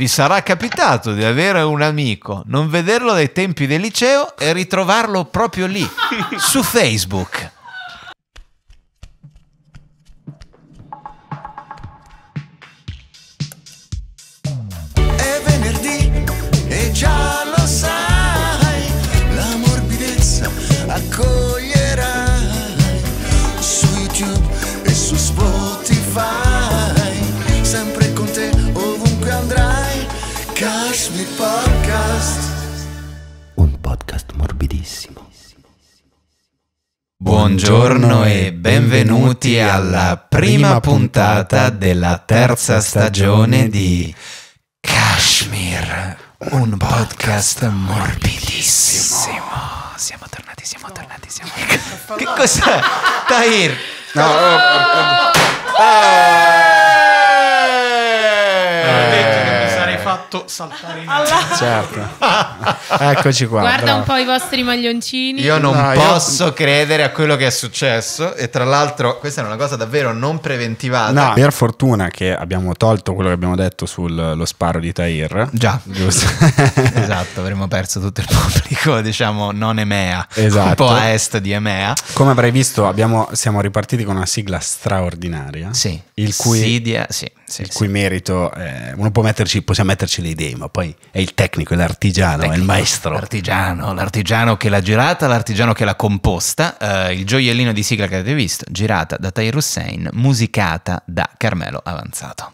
Vi sarà capitato di avere un amico, non vederlo dai tempi del liceo e ritrovarlo proprio lì, su Facebook. Buongiorno e benvenuti alla prima puntata della terza stagione di Kashmir, un podcast morbidissimo. Siamo tornati, siamo tornati, siamo tornati. Che cos'è? Tahir! No, Ah! fatto saltare in aria. Certo. Eccoci qua. Guarda bravo. un po' i vostri maglioncini. Io non no, posso io... credere a quello che è successo e tra l'altro questa è una cosa davvero non preventivata. No, per fortuna che abbiamo tolto quello che abbiamo detto sullo sparo di Tahir. Già. Giusto. esatto, avremmo perso tutto il pubblico, diciamo, non EMEA. Esatto. Un po' esatto. a est di EMEA. Come avrai visto, abbiamo, siamo ripartiti con una sigla straordinaria. Sì. Il cui, Sidia, sì, sì, il sì. cui merito, eh, uno può metterci, possiamo metterci piace le idee, ma poi è il tecnico, è l'artigiano, tecnico, è il maestro. L'artigiano, l'artigiano che l'ha girata, l'artigiano che l'ha composta, eh, il gioiellino di sigla che avete visto, girata da Tahir Hussein, musicata da Carmelo Avanzato.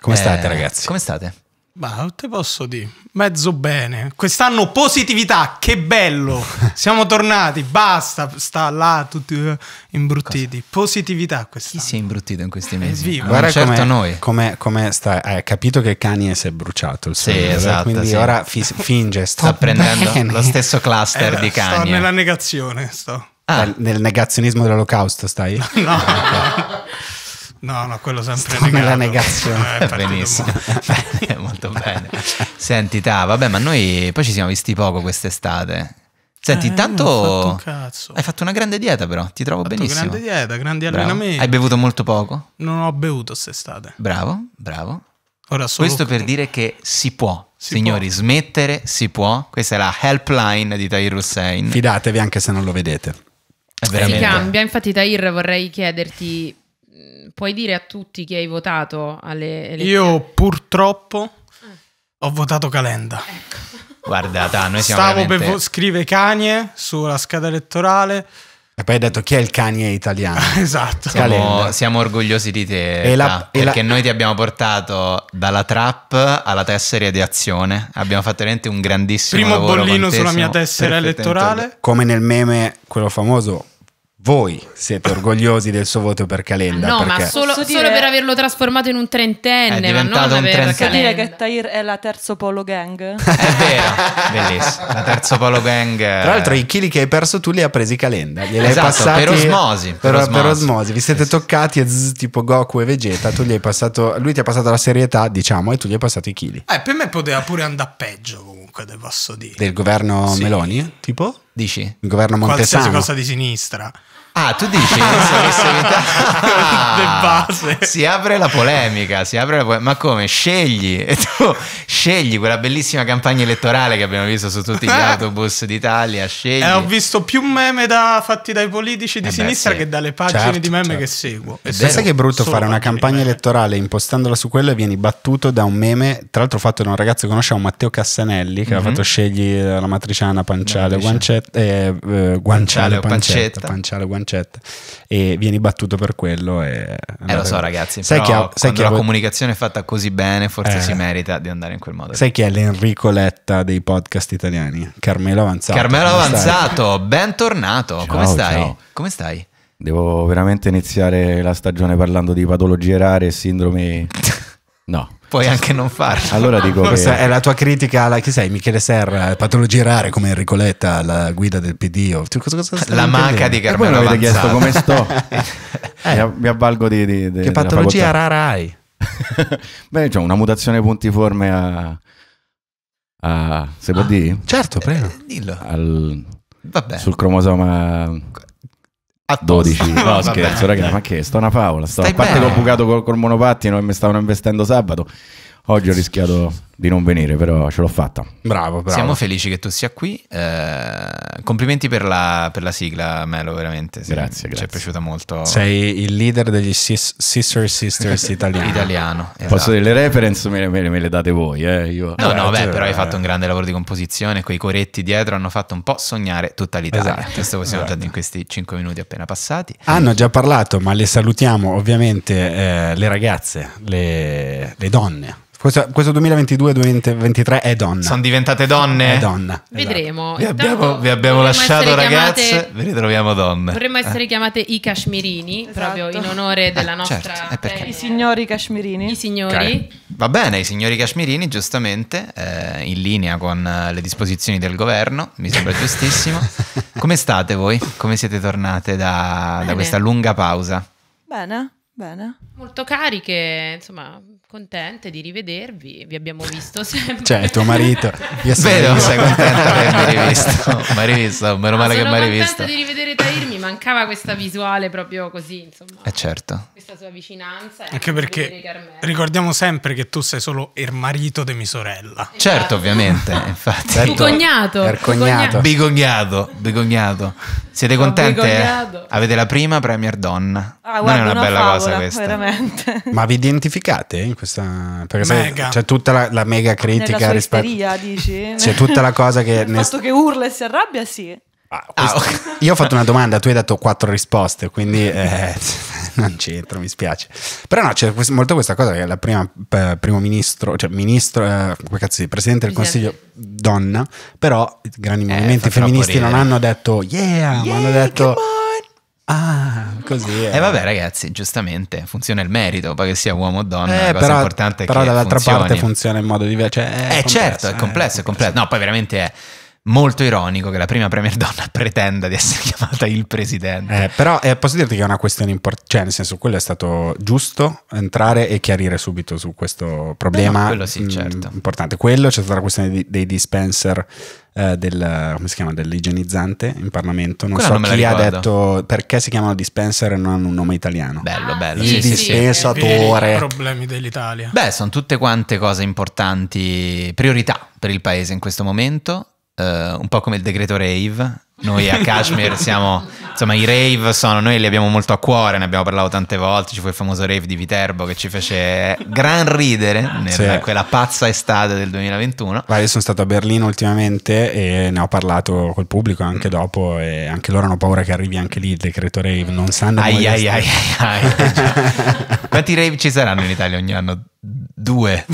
Come eh, state ragazzi? Come state? Ma te posso dire, mezzo bene. Quest'anno positività, che bello. Siamo tornati, basta, sta là tutti eh, imbruttiti. Cosa? Positività quest'anno. Chi si è imbruttito in questi mesi? Viva. Guarda certo come, noi. Come, come sta, hai capito che Kanye si è bruciato il suo Sì, eh? esatto. Quindi sì. ora fi, finge, sta prendendo bene. lo stesso cluster eh, di Kanye. Sto nella negazione, sto. Ah. Nel negazionismo dell'olocausto stai? No. No, no, quello sempre Sto negato. nella negazione. Eh, Benissimo, bene, molto bene. Senti, ta, vabbè, ma noi poi ci siamo visti poco quest'estate. Senti, eh, intanto fatto hai fatto una grande dieta però, ti trovo benissimo. grande dieta, grandi Bravo. allenamenti. Hai bevuto molto poco? Non ho bevuto quest'estate. Bravo, bravo. Ora solo Questo per dire che si può, si signori, può. smettere si può. Questa è la helpline di Tahir Hussein. Fidatevi anche se non lo vedete. È veramente. Si cambia, infatti Tahir vorrei chiederti puoi dire a tutti che hai votato alle elezioni? Io purtroppo ho votato Calenda. Ecco. Guarda, da, noi siamo Stavo veramente... per scrive Canie sulla scheda elettorale. E poi hai detto chi è il Canie italiano. esatto. Siamo, siamo, orgogliosi di te, e la, ta, e perché la... noi ti abbiamo portato dalla trap alla tessera di azione. Abbiamo fatto veramente un grandissimo Primo lavoro. Primo bollino sulla mia tessera elettorale. Come nel meme, quello famoso, voi siete orgogliosi del suo voto per Calenda. No, ma solo, solo per averlo trasformato in un trentenne. È ma non un trentenne. dire che Tahir è la terzo polo gang? è vero, bellissimo. La terzo polo gang. Tra l'altro i chili che hai perso tu li ha presi Calenda. Li esatto, hai passati per osmosi. Per, per, osmosi. per osmosi. Vi siete toccati zzz, tipo Goku e Vegeta. Tu gli hai passato, lui ti ha passato la serietà, diciamo, e tu gli hai passato i chili. Eh, per me poteva pure andare peggio comunque, devo dire. Del governo sì. Meloni? Tipo? Dici? Il governo Montesano. Qualsiasi cosa di sinistra. Ah, tu dici insalubrità ah, base. Si apre la polemica, si apre la polemica. Ma come? Scegli e tu scegli quella bellissima campagna elettorale che abbiamo visto su tutti gli autobus d'Italia. Scegli. Eh, ho visto più meme da, fatti dai politici di eh sinistra beh, sì. che dalle pagine certo, di meme certo. che seguo. E Pensa che è brutto fare una campagna elettorale impostandola su quello e vieni battuto da un meme, tra l'altro fatto da un ragazzo che conosciamo, Matteo Cassanelli, che mm-hmm. aveva fatto scegli la matriciana panciale, guancetta, eh, eh, guanciale, panciale, panciale, guancetta pancetta e vieni battuto per quello. E eh lo so ragazzi, sai che ha, sai che la vo- comunicazione è fatta così bene forse eh, si merita di andare in quel modo. Sai chi è l'Enrico Letta dei podcast italiani? Carmelo Avanzato. Carmelo Avanzato, stai? bentornato, ciao, Come stai? Ciao. Come stai? Devo veramente iniziare la stagione parlando di patologie rare e sindromi No. Puoi anche non farlo. Allora dico Forse che... è la tua critica alla chi sei? Michele Serra, patologia rare come Enrico Letta, la guida del PD. O... Cosa, cosa la manca di Carmelo. E poi mi avete chiesto come sto. eh, mi avvalgo di, di, di Che patologia rara hai? Beh, cioè una mutazione puntiforme a. a se ah, dire? Certo, prego. Eh, dillo. Al, Vabbè. Sul cromosoma 12. No, scherzo, ragazzi, ma che? Sto una favola. Sto a parte col bucato col, col monopattino e mi stavano investendo sabato. Oggi ho rischiato di non venire, però ce l'ho fatta. Bravo, bravo. Siamo felici che tu sia qui. Eh, complimenti per la, per la, sigla, Melo, veramente. Sì. Grazie, grazie. Ci è piaciuta molto. Sei il leader degli sis- Sister Sisters italiani. italiano. Esatto. Posso delle reference, me, me, me le date voi. Eh? Io... No, eh, no, certo, beh, però hai fatto un eh. grande lavoro di composizione. Quei coretti dietro hanno fatto un po' sognare tutta l'Italia. Esatto. Questo possiamo esatto. già in questi 5 minuti appena passati. Hanno già parlato, ma le salutiamo ovviamente eh, le ragazze, le, le donne. Questo, questo 2022 2023 è donna. Sono diventate donne? È donna. Esatto. Vedremo. Esatto. Vi, abbiamo, vi abbiamo lasciato ragazze, chiamate, vi ritroviamo donne. Vorremmo eh. essere eh. chiamate i cashmirini, esatto. proprio in onore della eh, nostra... Certo. Eh, I signori cashmirini. I signori. Okay. Va bene, i signori cashmirini, giustamente, eh, in linea con eh, le disposizioni del governo, mi sembra giustissimo. Come state voi? Come siete tornate da, da questa lunga pausa? Bene, bene. Molto cariche, insomma, contente di rivedervi, vi abbiamo visto sempre. Cioè, tuo marito. Io sono Vero, sei contenta di avermi rivisto. Mi rivisto, meno male che mi hai rivisto. Sono contenta di rivedere Tahir, mi mancava questa visuale proprio così, insomma. Eh certo. Questa sua vicinanza. Anche perché ricordiamo sempre che tu sei solo il er marito di mia sorella. Esatto. Certo, ovviamente, infatti. Certo. Bicognato. Bicognato. Bicognato, bicognato. Siete contente? Avete la prima Premier Donna. Ah, guarda, non è una, una bella favola, cosa questa. Veramente. Ma vi identificate in questo? questa, mega. c'è tutta la, la mega critica rispetto... dici? C'è tutta la cosa che... Il fatto che urla e si arrabbia, sì. Ah, ah, okay. Io ho fatto una domanda, tu hai dato quattro risposte, quindi eh, eh non c'entro, mi spiace. Però no, c'è molto questa cosa che la prima eh, primo ministro, cioè ministro, eh, cazzo, presidente del Consiglio donna, però grandi eh, movimenti femministi non hanno detto yeah, yeah ma hanno detto Ah, così. E eh, vabbè, ragazzi, giustamente funziona il merito, poi che sia uomo o donna, eh, la però, importante però dall'altra funzioni. parte funziona in modo diverso. Cioè, è eh, certo, complesso, certo, è complesso, è complesso, è complesso. No, poi veramente è molto ironico che la prima premier donna pretenda di essere chiamata il presidente. Eh, però eh, posso dirti che è una questione importante, cioè nel senso quello è stato giusto entrare e chiarire subito su questo problema. Eh, no, quello sì, mh, mm, certo. Importante. Quello c'è stata la questione di, dei dispenser eh, del, chiama, dell'igienizzante in Parlamento. Non Quella so non chi ha detto perché si chiamano dispenser e non hanno un nome italiano. Bello, ah, bello. Il sì, dispensatore. Sì, sì. problemi dell'Italia. Beh, sono tutte quante cose importanti, priorità per il paese in questo momento eh, un po' come il decreto rave, noi a Kashmir siamo, insomma, i rave sono, noi li abbiamo molto a cuore, ne abbiamo parlato tante volte, ci fu il famoso rave di Viterbo che ci fece gran ridere nella, sì. quella pazza estate del 2021. Ma io sono stato a Berlino ultimamente e ne ho parlato col pubblico anche dopo e anche loro hanno paura che arrivi anche lì il decreto rave, non sanno... Ai ai, ai ai ai Quanti rave ci saranno in Italia ogni anno? 2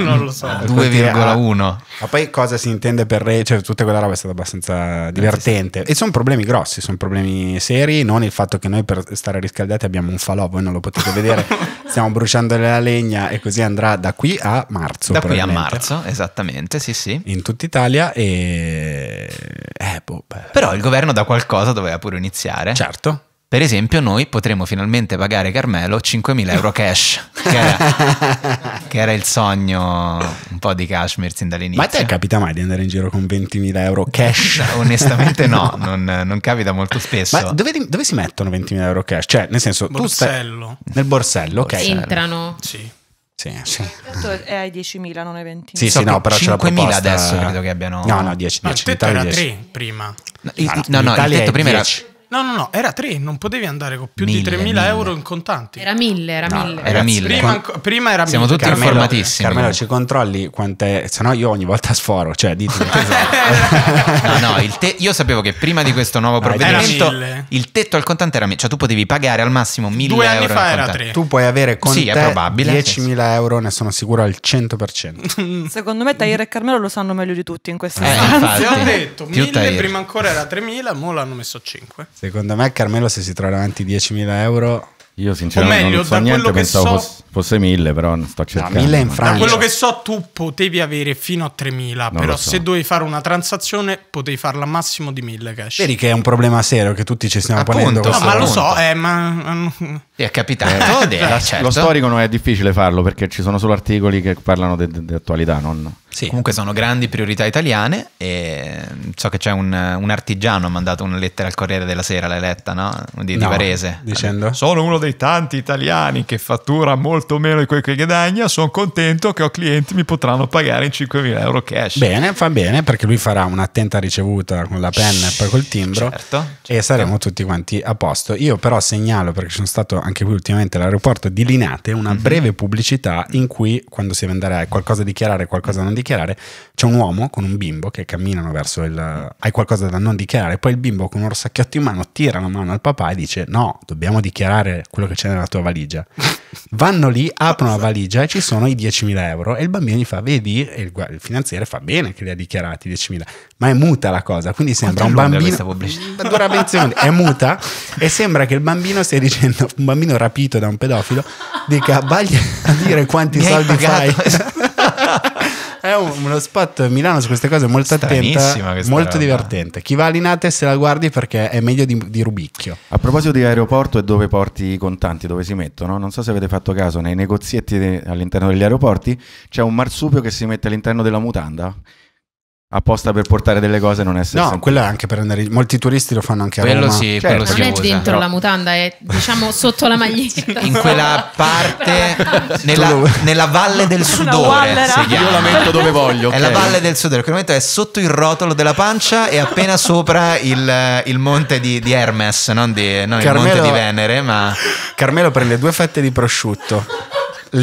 non lo so 2,1 ma poi cosa si intende per rave cioè tutta quella roba è stata abbastanza divertente niente. E sono problemi grossi, sono problemi seri, non il fatto che noi per stare riscaldati abbiamo un falò, voi non lo potete vedere, stiamo bruciando la legna e così andrà da qui a marzo. Da qui a marzo, esattamente, sì sì. In tutta Italia e... Eh, boh, Però il governo da qualcosa doveva pure iniziare. Certo. Per esempio, noi potremo finalmente pagare Carmelo 5.000 euro cash, che era, che era, il sogno un po' di Kashmir sin dall'inizio. Ma a te capita mai di andare in giro con 20.000 euro cash? onestamente no, no. Non, non, capita molto spesso. Ma dove, dove, si mettono 20.000 euro cash? Cioè, nel senso... Borsello. Stai, nel borsello, ok. Entrano. Sì. Sì, eh, sì. Certo, è ai 10.000, non ai 20.000. Sì, sì, no, però la 5.000 adesso credo che abbiano. No, no, 10. 10 ma il tetto era 10. 3 prima. No, no, no, no il tetto prima 10. era No, no, no, era 3, non potevi andare con più mille, di 3.000 mille. euro in contanti. Era 1.000, era 1.000. No, era 1.000. Prima, prima, era 1.000. Siamo tutti Carmelo, informatissimi. Carmelo, ci controlli quant'è, se no io ogni volta sforo, cioè dite No, no, te- io sapevo che prima di questo nuovo provvedimento il tetto al contante era 1.000, cioè tu potevi pagare al massimo 1.000 Due euro. Due anni fa era 3. Tu puoi avere con sì, 10.000 euro, ne sono sicuro al 100%. Secondo me Tair e Carmelo lo sanno meglio di tutti in questa eh, stanza. Ti ho detto, 1.000 prima ancora era 3.000, mo l'hanno messo 5. Secondo me Carmelo se si trova davanti 10.000 euro io sinceramente meglio, non so niente, pensavo so... fosse mille, però non sto cercando. No, mille in Francia. Da quello che so tu potevi avere fino a 3000, non però so. se dovevi fare una transazione potevi farla al massimo di 1000 cash. Vedi che è un problema serio che tutti ci stiamo Appunto, ponendo. No, ma lo so, eh, ma... Ti è capitato? Eh, della, cioè, certo. Lo storico non è difficile farlo perché ci sono solo articoli che parlano di attualità, non... Sì, comunque sono grandi priorità italiane e so che c'è un, un artigiano ha mandato una lettera al Corriere della Sera, l'hai letta, no? Di, no, di Varese. Dicendo? Sono uno dei dei tanti italiani che fattura molto meno di quel che guadagna, sono contento che ho clienti che mi potranno pagare in 5.000 euro cash. Bene, fa bene perché lui farà un'attenta ricevuta con la penna e poi col timbro certo, certo. e saremo tutti quanti a posto. Io però segnalo, perché sono stato anche qui ultimamente all'aeroporto di Linate, una mm-hmm. breve pubblicità in cui quando si deve andare a qualcosa da dichiarare, qualcosa da non dichiarare, c'è un uomo con un bimbo che camminano verso il... hai qualcosa da non dichiarare, poi il bimbo con un orsacchiotto in mano tira la mano al papà e dice no, dobbiamo dichiarare quello che c'è nella tua valigia. Vanno lì, aprono la valigia e ci sono i 10.000 euro e il bambino gli fa, vedi, e il, il finanziere fa bene che li ha dichiarati 10.000, ma è muta la cosa, quindi sembra Quanto un bambino... Dura 20 secondi, è muta e sembra che il bambino stia dicendo, un bambino rapito da un pedofilo, dica, vai a dire quanti Mi soldi fai. è un, uno spot Milano su queste cose molto attenta, molto roba. divertente. Chi va a Linate se la guardi perché è meglio di, di Rubicchio. A proposito di aeroporto e dove porti i contanti, dove si mettono, non so se avete fatto caso, nei negozietti de, all'interno degli aeroporti c'è un marsupio che si mette all'interno della mutanda apposta per portare delle cose non essere no sempre... quello è anche per andare molti turisti lo fanno anche quello a Roma sì, certo. quello non è dentro no. la mutanda è diciamo sotto la maglietta in quella parte nella, nella, valle del sudore io la metto dove voglio okay. è la valle del sudore quel momento è sotto il rotolo della pancia e appena sopra il, eh, il monte di, di, Hermes non, di, non Carmelo, il monte di Venere ma Carmelo prende due fette di prosciutto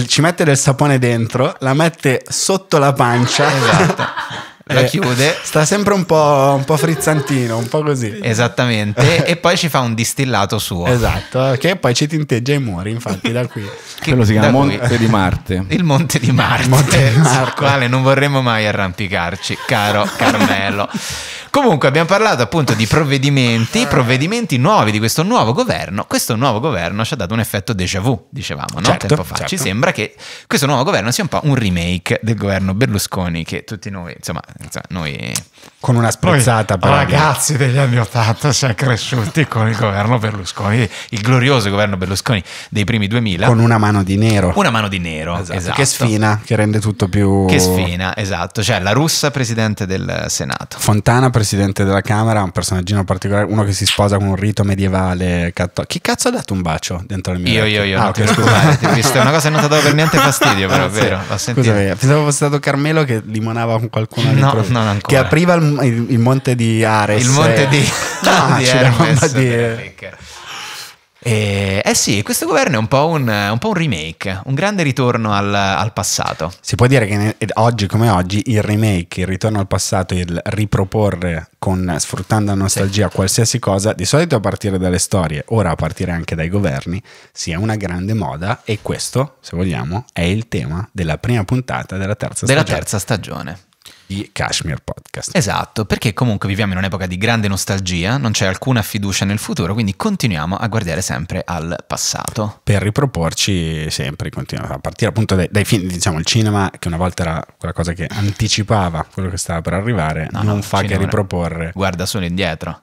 ci mette del sapone dentro la mette sotto la pancia esatto la eh, chiude. Sta sempre un po', un po', frizzantino, un po' così. Esattamente. e poi ci fa un distillato suo. Esatto, che poi ci tinteggia i muri, infatti, da qui. Che, Quello si chiama Monte di Marte. Il Monte di Marte, Monte di Marte. quale non vorremmo mai arrampicarci, caro Carmelo. Comunque abbiamo parlato appunto di provvedimenti, provvedimenti nuovi di questo nuovo governo. Questo nuovo governo ci ha dato un effetto déjà vu, dicevamo, no? Certo, tempo fa. Certo. Ci sembra che questo nuovo governo sia un po' un remake del governo Berlusconi che tutti noi, insomma, cioè, noi... Con una sprezzata Poi, Ragazzi degli anni Ottanta siamo cioè, cresciuti con il governo Berlusconi, il glorioso governo Berlusconi dei primi 2000. Con una mano di nero. Una mano di nero, esatto. esatto. Che sfina, che rende tutto più... Che sfina, esatto. Cioè la russa presidente del Senato. Fontana presidente della Camera, un personaggio particolare, uno che si sposa con un rito medievale cattolico. Chi cazzo ha dato un bacio dentro il mio... Io, io, io, ah, no, okay. scusate, questa è una cosa che non ti ha dato per niente fastidio, però, vero? L'ho sentito. Scusami, pensavo fosse stato Carmelo che limonava con qualcuno. no, non ancora. che apriva il, il, il, monte di Ares. Il monte di, no, eh. di, Hermes, ah, di eh, eh sì, questo governo è un po' un, un, po un remake, un grande ritorno al, al passato. Si può dire che ne, oggi come oggi il remake, il ritorno al passato, il riproporre con, sfruttando la nostalgia sì. qualsiasi cosa, di solito a partire dalle storie, ora a partire anche dai governi, sia una grande moda e questo, se vogliamo, è il tema della prima puntata della terza della stagione. Della terza stagione di Kashmir Podcast. Esatto, perché comunque viviamo in un'epoca di grande nostalgia, non c'è alcuna fiducia nel futuro, quindi continuiamo a guardare sempre al passato. Per riproporci sempre, a partire appunto dai, dai film, diciamo il cinema che una volta era quella cosa che anticipava quello che stava per arrivare, no, non no, fa che riproporre. Guarda solo indietro.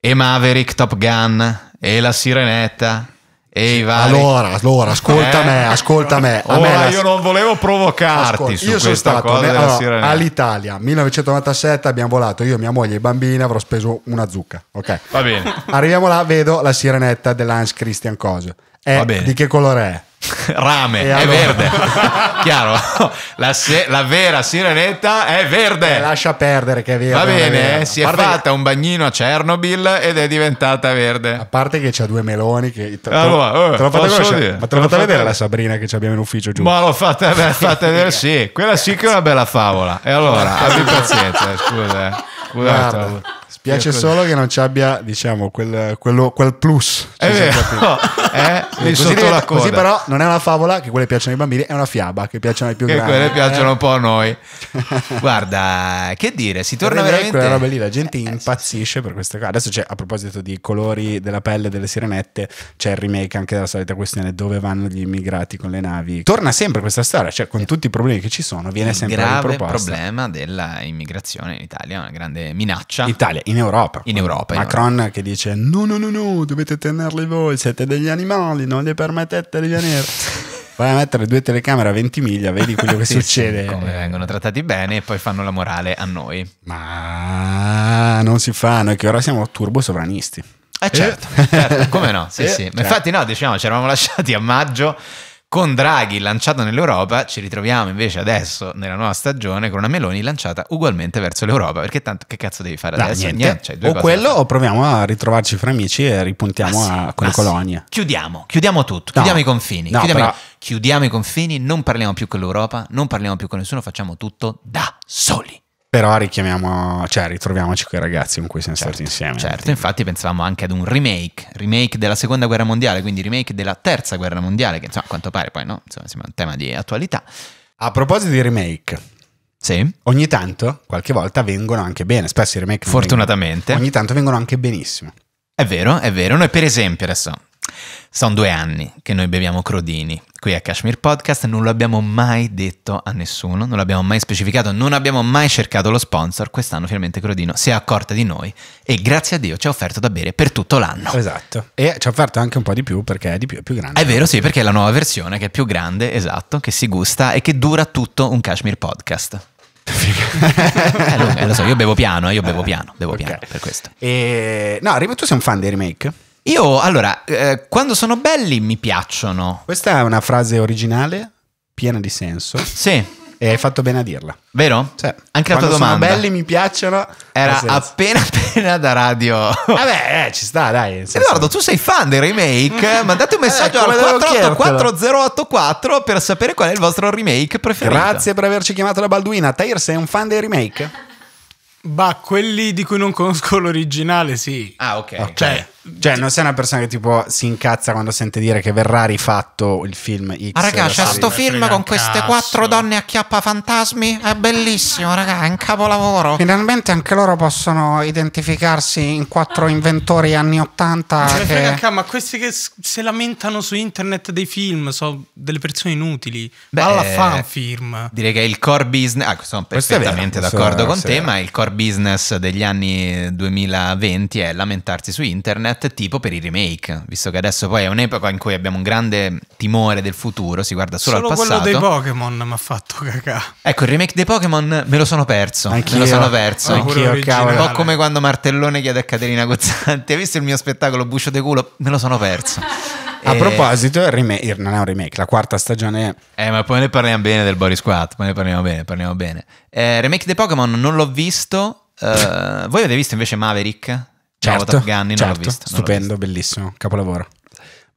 E Maverick, Top Gun, e La Sirenetta, Ehi, vai. Allora, allora, ascolta eh? me, ascolta me. A Ora, me la... io non volevo provocarti Ascol... su io sono stato, cosa me... allora, all'Italia, 1997 abbiamo volato io, mia moglie e i bambini, avrò speso una zucca, ok? Va bene. Arriviamo là, vedo la sirenetta dell'Hans Christian Cose. Eh, è, di che colore è? Rame è, verde, chiaro. La, se- la, vera sirenetta è verde. Eh, lascia perdere che è verde. Va bene, si è fatta che... un bagnino a Chernobyl ed è diventata verde. A parte che c'ha due meloni. Che te, allora, ah, eh, te l'ho fatta conoscere. Ma te l'ho fatta vedere la Sabrina che abbiamo in ufficio giù. Ma l'ho fatta, vedere, sì. Quella sì che è una bella favola. E allora, abbi pazienza, scusa. Eh. Guarda. Piace cosa... solo che non ci abbia, diciamo, quel, quello, quel plus. È cioè, vero, eh? Lì eh, così, diventa, così però non è una favola che quelle piacciono ai bambini, è una fiaba che piacciono ai più che grandi. E quelle piacciono eh. un po' a noi. Guarda, che dire, si torna Vorrei veramente... Quella roba lì, la gente eh, impazzisce sì. per queste cose. Adesso c'è, a proposito di colori della pelle delle sirenette, c'è il remake anche della solita questione dove vanno gli immigrati con le navi. Torna sempre questa storia, cioè con tutti i problemi che ci sono, viene sempre riproposta. Il problema dell'immigrazione in Italia, una grande minaccia. Italia, in in Europa. In Europa. Macron in Europa. che dice no, no, no, no, dovete tenerli voi, siete degli animali, non le permettete di venire. Vai a mettere due telecamere a 20 miglia, vedi quello che sì, succede. Sì, come vengono trattati bene e poi fanno la morale a noi. Ma non si fa, noi che ora siamo turbo sovranisti. Eh certo, eh. certo come no, sì, eh, sì. Ma certo. infatti no, diciamo, ci eravamo lasciati a maggio con Draghi lanciato nell'Europa, ci ritroviamo invece adesso nella nuova stagione con una Meloni lanciata ugualmente verso l'Europa, perché tanto che cazzo devi fare ah, adesso? No, niente. Cioè, o quello o proviamo a ritrovarci fra amici e ripuntiamo ah, sì, quelle ah, colonie. Sì. Chiudiamo, chiudiamo tutto, no, chiudiamo i confini, no, chiudiamo, però... chiudiamo i confini, non parliamo più con l'Europa, non parliamo più con nessuno, facciamo tutto da soli. Però richiamiamo, cioè ritroviamoci quei ragazzi con cui siamo certo, stati insieme. Certo, infatti pensavamo anche ad un remake, remake della seconda guerra mondiale, quindi remake della terza guerra mondiale, che insomma a quanto pare poi no, insomma è un tema di attualità. A proposito di remake, sì. ogni tanto, qualche volta vengono anche bene, spesso i remake... Fortunatamente. Vengono, ogni tanto vengono anche benissimo. È vero, è vero. Noi per esempio adesso sono due anni che noi beviamo Crodini qui a Kashmir Podcast, non lo abbiamo mai detto a nessuno, non l'abbiamo mai specificato, non abbiamo mai cercato lo sponsor, quest'anno finalmente Crodino si è accorta di noi e grazie a Dio ci ha offerto da bere per tutto l'anno. Esatto, e ci ha offerto anche un po' di più perché è, di più, è più grande. È vero, sì, perché è la nuova versione che è più grande, esatto, che si gusta e che dura tutto un Kashmir Podcast. eh, lo, so, io bevo piano, eh, io bevo eh, piano, bevo okay. piano per questo. E, no, tu sei un fan dei remake? Io, allora, eh, quando sono belli mi piacciono. Questa è una frase originale, piena di senso. Sì. E hai fatto bene a dirla. Vero? Cioè, Anche la tua domanda. Sono belli, mi piacciono. Era appena appena da radio. Vabbè, eh, ci sta, dai. Edoardo, tu sei fan dei remake? Mandate un messaggio eh, al 484084 per sapere qual è il vostro remake preferito. Grazie per averci chiamato la Balduina. Tair, sei un fan dei remake? Bah, quelli di cui non conosco l'originale, sì. Ah, ok. okay. Cioè, cioè, non sei una persona che tipo si incazza quando sente dire che verrà rifatto il film X. Ah, raga, c'è questo film con queste cazzo. quattro donne a chiappa fantasmi. È bellissimo, raga, è un capolavoro. Finalmente anche loro possono identificarsi in quattro inventori anni Ottanta. che... Raga, ma questi che si lamentano su internet dei film sono delle persone inutili. Beh, Alla fan film. Direi che il core business. Ah, sono perfettamente d'accordo con te, ma il core business degli anni 2020 è lamentarsi su internet, tipo per i remake, visto che adesso poi è un'epoca in cui abbiamo un grande timore del futuro, si guarda solo, solo al passato. quello dei Pokémon mi ha fatto cacà. Ecco, il remake dei Pokémon me lo sono perso, Anch'io. me lo sono perso. Anch'io, Un po' come quando Martellone chiede a Caterina Gozzanti, hai visto il mio spettacolo Buscio de culo? Me lo sono perso. A e... Eh. proposito, il remake, non è un remake, la quarta stagione Eh, ma poi ne parliamo bene del Boris Squad, poi ne parliamo bene, parliamo bene. Eh, remake dei Pokémon non l'ho visto, uh, voi avete visto invece Maverick? Certo, Top Gun, certo. non l'ho certo, visto. Stupendo, l'ho visto. bellissimo, capolavoro.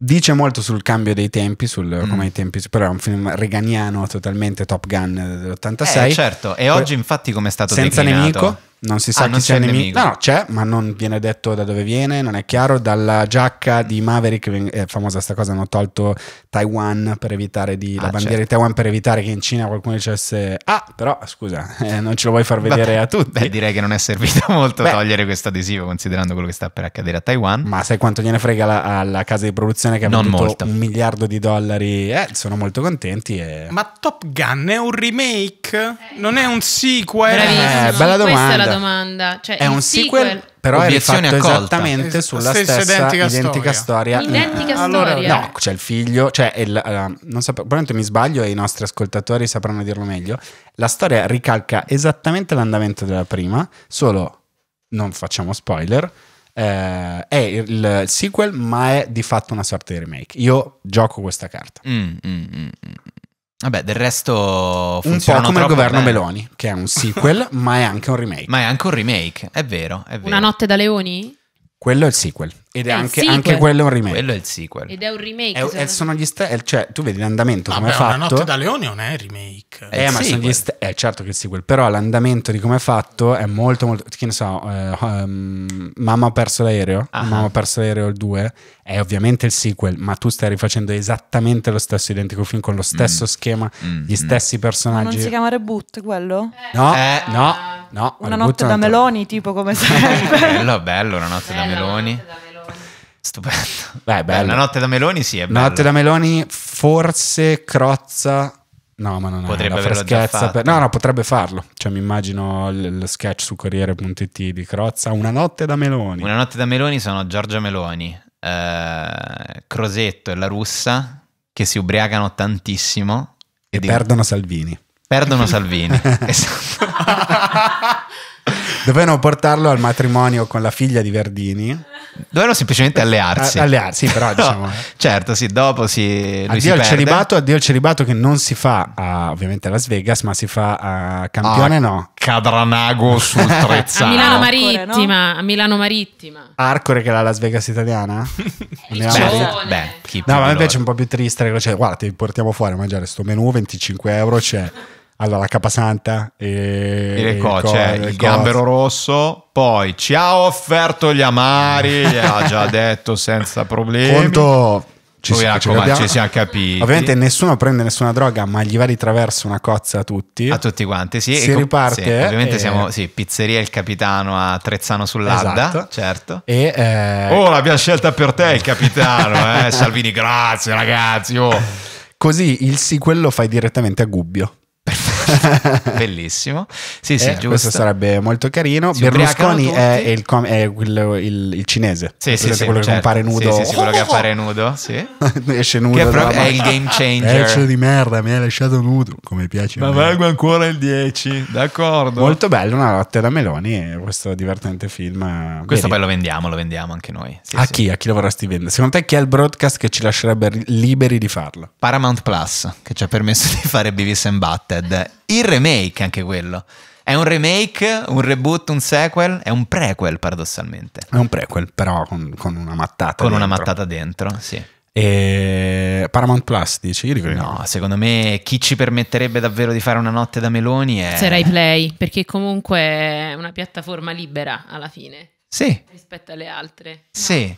Dice molto sul cambio dei tempi, sul mm. come i tempi, però è un film reganiano totalmente Top Gun eh, dell'86. Eh, certo, e oggi infatti come è stato detto. Senza declinato? nemico non si ah, sa ah, chi sia nemico. nemico. No, no, c'è, ma non viene detto da dove viene, non è chiaro. Dalla giacca di Maverick è famosa sta cosa, hanno tolto Taiwan per evitare di, ah, la bandiera certo. di Taiwan per evitare che in Cina qualcuno dicesse "Ah, però scusa, eh, non ce lo vuoi far vedere Vabbè, a tutti". Beh, direi che non è servito molto beh, togliere questo adesivo considerando quello che sta per accadere a Taiwan. Ma sai quanto gliene frega la, alla casa di produzione che ha venduto molto. un miliardo di dollari? Eh, sono molto contenti e... Ma Top Gun è un remake? Non è un sequel? Eh, bella domanda la domanda. Cioè, è un sequel, sequel però è rifatto accolta. esattamente sulla stessa, identica, identica storia. storia. Mm. Identica eh. allora, storia. No, c'è cioè il figlio, cioè il, uh, non so, probabilmente mi sbaglio e i nostri ascoltatori sapranno dirlo meglio. La storia ricalca esattamente l'andamento della prima, solo non facciamo spoiler. Eh, è il sequel, ma è di fatto una sorta di remake. Io gioco questa carta. Mm, mm, mm, mm, mm. Vabbè, del resto funziona un po' come il governo bene. Meloni, che è un sequel, ma è anche un remake. Ma è anche un remake, è vero, è vero. Una notte da leoni? Quello è il sequel. Ed è, è anche, anche, quello è un remake. Quello è il sequel. Ed è un remake. È, sono gli st- cioè, tu vedi l'andamento Vabbè, come è fatto. Una notte da leoni non è il remake. Eh, è ma eh, sono gli stessi. eh, certo che il sequel, però l'andamento di come è fatto è molto, molto. Che ne so, eh, um, Mamma ha perso l'aereo. Ah. Mamma ha perso l'aereo il 2. È ovviamente il sequel, ma tu stai rifacendo esattamente lo stesso identico film con lo stesso mm. schema, mm. gli mm. stessi personaggi. Ma non si chiama reboot quello? No, eh. no, no. Una notte da Meloni, tipo come sarebbe. bello, bello, una notte bello, da Meloni. Stupendo. Beh, bello. Beh, notte da Meloni, sì, è bello. Una notte da Meloni, forse Crozza No, ma non potrebbe è una freschezza. Per... No, no, potrebbe farlo. Cioè, mi immagino lo sketch su Corriere.it di Crozza. Una notte da Meloni. Una notte da Meloni sono Giorgia Meloni, eh, Crosetto e la russa che si ubriacano tantissimo. E, e perdono Salvini. Perdono Salvini. esatto. Dovevano portarlo al matrimonio con la figlia di Verdini. Dovevano semplicemente allearsi. A eh, allearsi, però diciamo. Eh. certo, sì, dopo si, lui addio si celibato, addio il celibato che non si fa a, ovviamente a Las Vegas, ma si fa a Campione, ah, no. Cadranago sul Trezzano. a Milano ah, Marittima, Arcore, a Milano Marittima. Arcore che è la Las Vegas italiana? beh, beh, no, ma invece è un po' più triste, cioè, guarda, ti portiamo fuori a mangiare sto menù 25 euro, cioè allora, Capasanta e, e le co- c'è cioè, il gambero rosso, poi ci ha offerto gli amari, gli ha già detto senza problemi. Conto ci, Poi, si, ci, ci siamo capiti. Ovviamente nessuno prende nessuna droga, ma gli va di traverso una cozza a tutti. A tutti quanti, sì. Si e riparte. Sì, ovviamente e... Eh, siamo, sì, pizzeria il capitano a Trezzano sull'Adda, esatto. certo. E, eh... Oh, l'abbiamo scelta per te il capitano, eh? Salvini, grazie ragazzi. Oh. Così il sequel lo fai direttamente a Gubbio. bellissimo. Sì, sì, eh, Questo sarebbe molto carino. Si Berlusconi è, il, com- è il, il, il, cinese. Sì, sì, sì, quello certo. che compare nudo. Sì, sì, sì quello che appare nudo, sì. Esce nudo. Che però è il game changer. Pezzo eh, di merda, mi hai lasciato nudo, come piace. Ma valgo ancora il 10, d'accordo. Molto bello, Una notte da Meloni, eh, questo divertente film. Eh, questo Vedi. poi lo vendiamo, lo vendiamo anche noi. Sì, a sì. chi? A chi lo vorresti vendere? Secondo te chi è il broadcast che ci lascerebbe liberi di farlo? Paramount Plus, che ci ha permesso di fare Beavis and Butted il remake anche quello. È un remake, un reboot, un sequel? È un prequel, paradossalmente. È un prequel, però con, con una mattata. Con dentro. una mattata dentro, sì. E Paramount Plus dici? Io dico no, secondo me chi ci permetterebbe davvero di fare una notte da Meloni è... Serai Play, perché comunque è una piattaforma libera alla fine. Sì. Rispetto alle altre. Sì. No?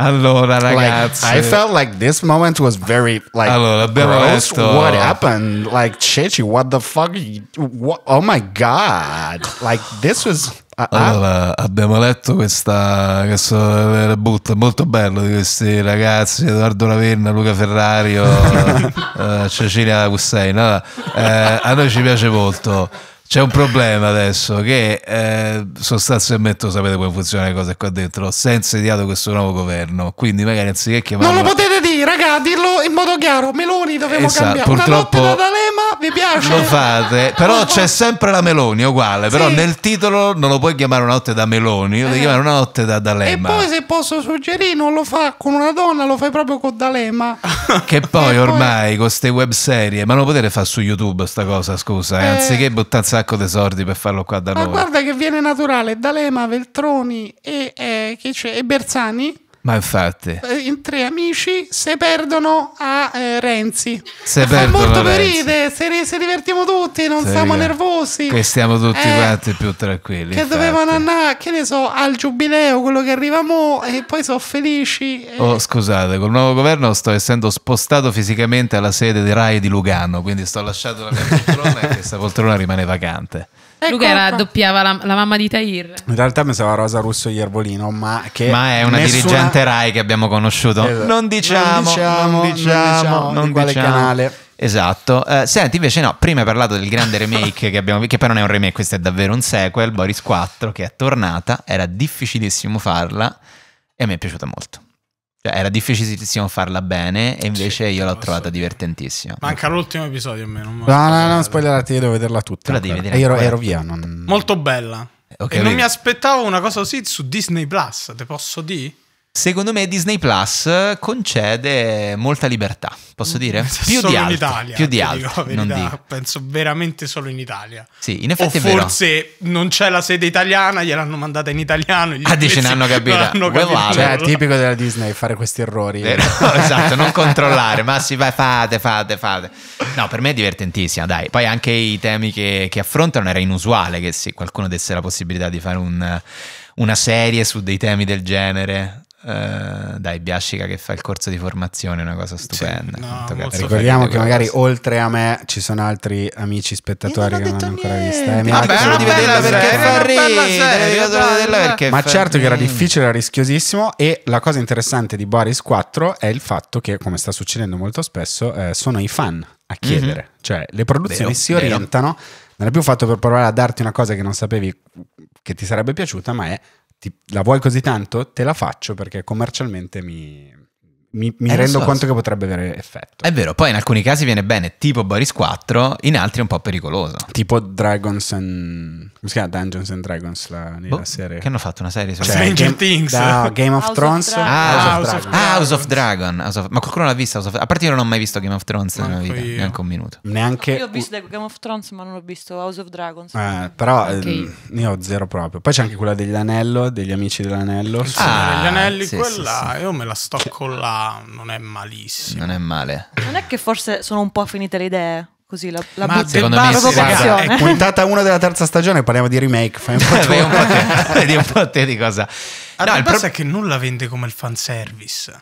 Allora, ragazzi. Like, I felt like this moment was very like allora, abbiamo gross. Detto... What happened? Like Ceci, what the fuck? What? Oh my god. Like this was uh, uh. allora, abbiamo letto questa, questo reboot molto bello di questi ragazzi, Edoardo Ravenna, Luca Ferrario, eh, Cecilia Hussein. Allora, eh, a noi ci piace molto. C'è un problema adesso che eh, sostanzialmente sapete come funzionano le cose qua dentro. Ho insediato questo nuovo governo, quindi magari anziché chiamarlo... Non lo potete dire! raga, dirlo in modo chiaro. Meloni dovevo esatto, cambiare. Purtroppo Una notte da D'Alema vi piace. Lo fate, però c'è sempre la Meloni, uguale. Sì. Però nel titolo non lo puoi chiamare una notte da Meloni, lo devi eh. chiamare una notte da D'Alema. E poi se posso suggerire, non lo fa con una donna, lo fai proprio con D'Alema. che poi e ormai poi... con queste web serie, ma lo potete fare su YouTube sta cosa, scusa, eh. eh. anziché buttare un sacco di sordi per farlo qua da ma noi. Ma guarda che viene naturale, D'Alema, Veltroni e, eh, e Bersani infatti. Eh, in Tre amici se perdono a eh, Renzi. Se perdono. molto per ride, se, divertiamo tutti, non se siamo eh. nervosi. Che stiamo tutti eh, quanti più tranquilli. Che infatti. dovevano andare, che ne so, al giubileo, quello che arriva mo, e poi sono felici. E... Eh. Oh, scusate, col nuovo governo sto essendo spostato fisicamente alla sede di RAI di Lugano, quindi sto lasciando la mia poltrona e questa poltrona rimane vacante. Ecco Luca era, doppiava la, la, mamma di Tahir. In realtà mi sembrava Rosa Russo Iervolino, ma che. Ma è una nessuna... dirigente Rai che abbiamo conosciuto. Esatto. Non, diciamo, non diciamo, non diciamo, non diciamo, diciamo non quale diciamo. canale. Esatto. Uh, senti, invece no, prima hai parlato del grande remake che abbiamo visto, che però non è un remake, questo è davvero un sequel, Boris 4, che è tornata, era difficilissimo farla e a me è piaciuta molto. Cioè, era difficilissimo farla bene e invece sì, io l'ho trovata divertentissima. Manca l'ultimo episodio a me. Non no, no, non spoilerarti, io devo vederla tutta. La devi vedere ero, ero via. Non... Molto bella. Okay, e non mi aspettavo una cosa così su Disney Plus, te posso dire? secondo me Disney Plus concede molta libertà, posso mm, dire? Più solo di altro, in Italia, più di altro, non dico. penso veramente solo in Italia. Sì, in effetti o forse non c'è la sede italiana, gliel'hanno mandata in italiano. Ah, dice, ne hanno capito. Non cioè, è tipico della Disney fare questi errori. Eh, esatto, non controllare, ma si vai, fate, fate, fate. No, per me è divertentissima, dai. Poi anche i temi che, che affrontano era inusuale che se qualcuno desse la possibilità di fare un, una serie su dei temi del genere eh, dai Biascica che fa il corso di formazione una cosa stupenda. Sì, no, Ricordiamo che magari cose. oltre a me ci sono altri amici spettatori non che non hanno ancora visto. Eh, mi Vabbè, non vederla perché fa ridere, ma certo che era difficile, era rischiosissimo e la cosa interessante di Boris 4 è il fatto che, come sta succedendo molto spesso, eh, sono i fan a mhm. chiedere, mm-hmm. cioè le produzioni Vero. si orientano non è più fatto per provare a darti una cosa che non sapevi che ti sarebbe piaciuta, ma è ti, la vuoi così tanto? Te la faccio perché commercialmente mi, mi, mi eh, rendo so, conto che potrebbe avere effetto. È vero, poi in alcuni casi viene bene, tipo Boris 4, in altri è un po' pericoloso. Tipo Dragons and... come si chiama? Dungeons and Dragons, la, nella boh, serie. Che hanno fatto una serie su cioè, Stranger Game, Things. No, Game of House Thrones. Of ah, House, of, Dragons. House of Dragon. House of... Ma qualcuno l'ha vista? A parte io non ho mai visto Game of Thrones non nella vita, io. neanche un minuto. Neanche... io ho visto Game of Thrones ma non ho visto House of Dragons. Eh, però okay. ne ehm, ho zero proprio. Poi c'è anche quella degli Anello, degli Amici dell'Anello. Ah, sì, degli Anelli, sì, quella sì, io me la sto collando non è malissimo. Non è male. Non è che forse sono un po' finite le idee? Così la, la Ma secondo me guarda, è puntata una della terza stagione, parliamo di remake. Fai un po', Vedi un po te, vedi un po' te di cosa. Allora, no, il problema è che nulla vende come il fanservice.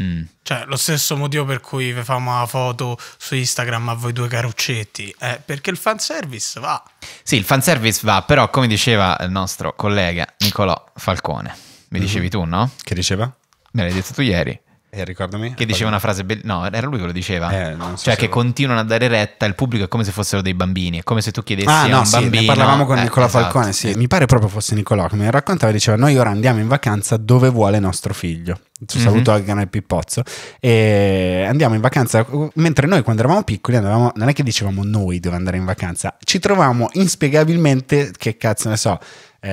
Mm. Cioè, lo stesso motivo per cui vi famo una foto su Instagram a voi due caruccetti è perché il fanservice va. Sì, il fanservice va, però come diceva il nostro collega Nicolò Falcone, mi mm -hmm. dicevi mhm. tu, no? Che diceva? Me l'hai detto tu ieri. Eh, ricordami. Che diceva una frase bella. No, era lui che lo diceva. Eh, so cioè, che continuano a dare retta. Il pubblico è come se fossero dei bambini. È come se tu chiedessi ah, no, a un sì, bambino. Ne parlavamo con eh, Nicola esatto. Falcone. Sì. Mi pare proprio fosse Nicola che mi raccontava. Diceva: Noi ora andiamo in vacanza dove vuole nostro figlio. Un mhm. saluto mm-hmm. al canale Pippozzo. E andiamo in vacanza. Mentre noi, quando eravamo piccoli, andavamo, non è che dicevamo noi dove andare in vacanza, ci trovavamo inspiegabilmente. Che cazzo ne so eh,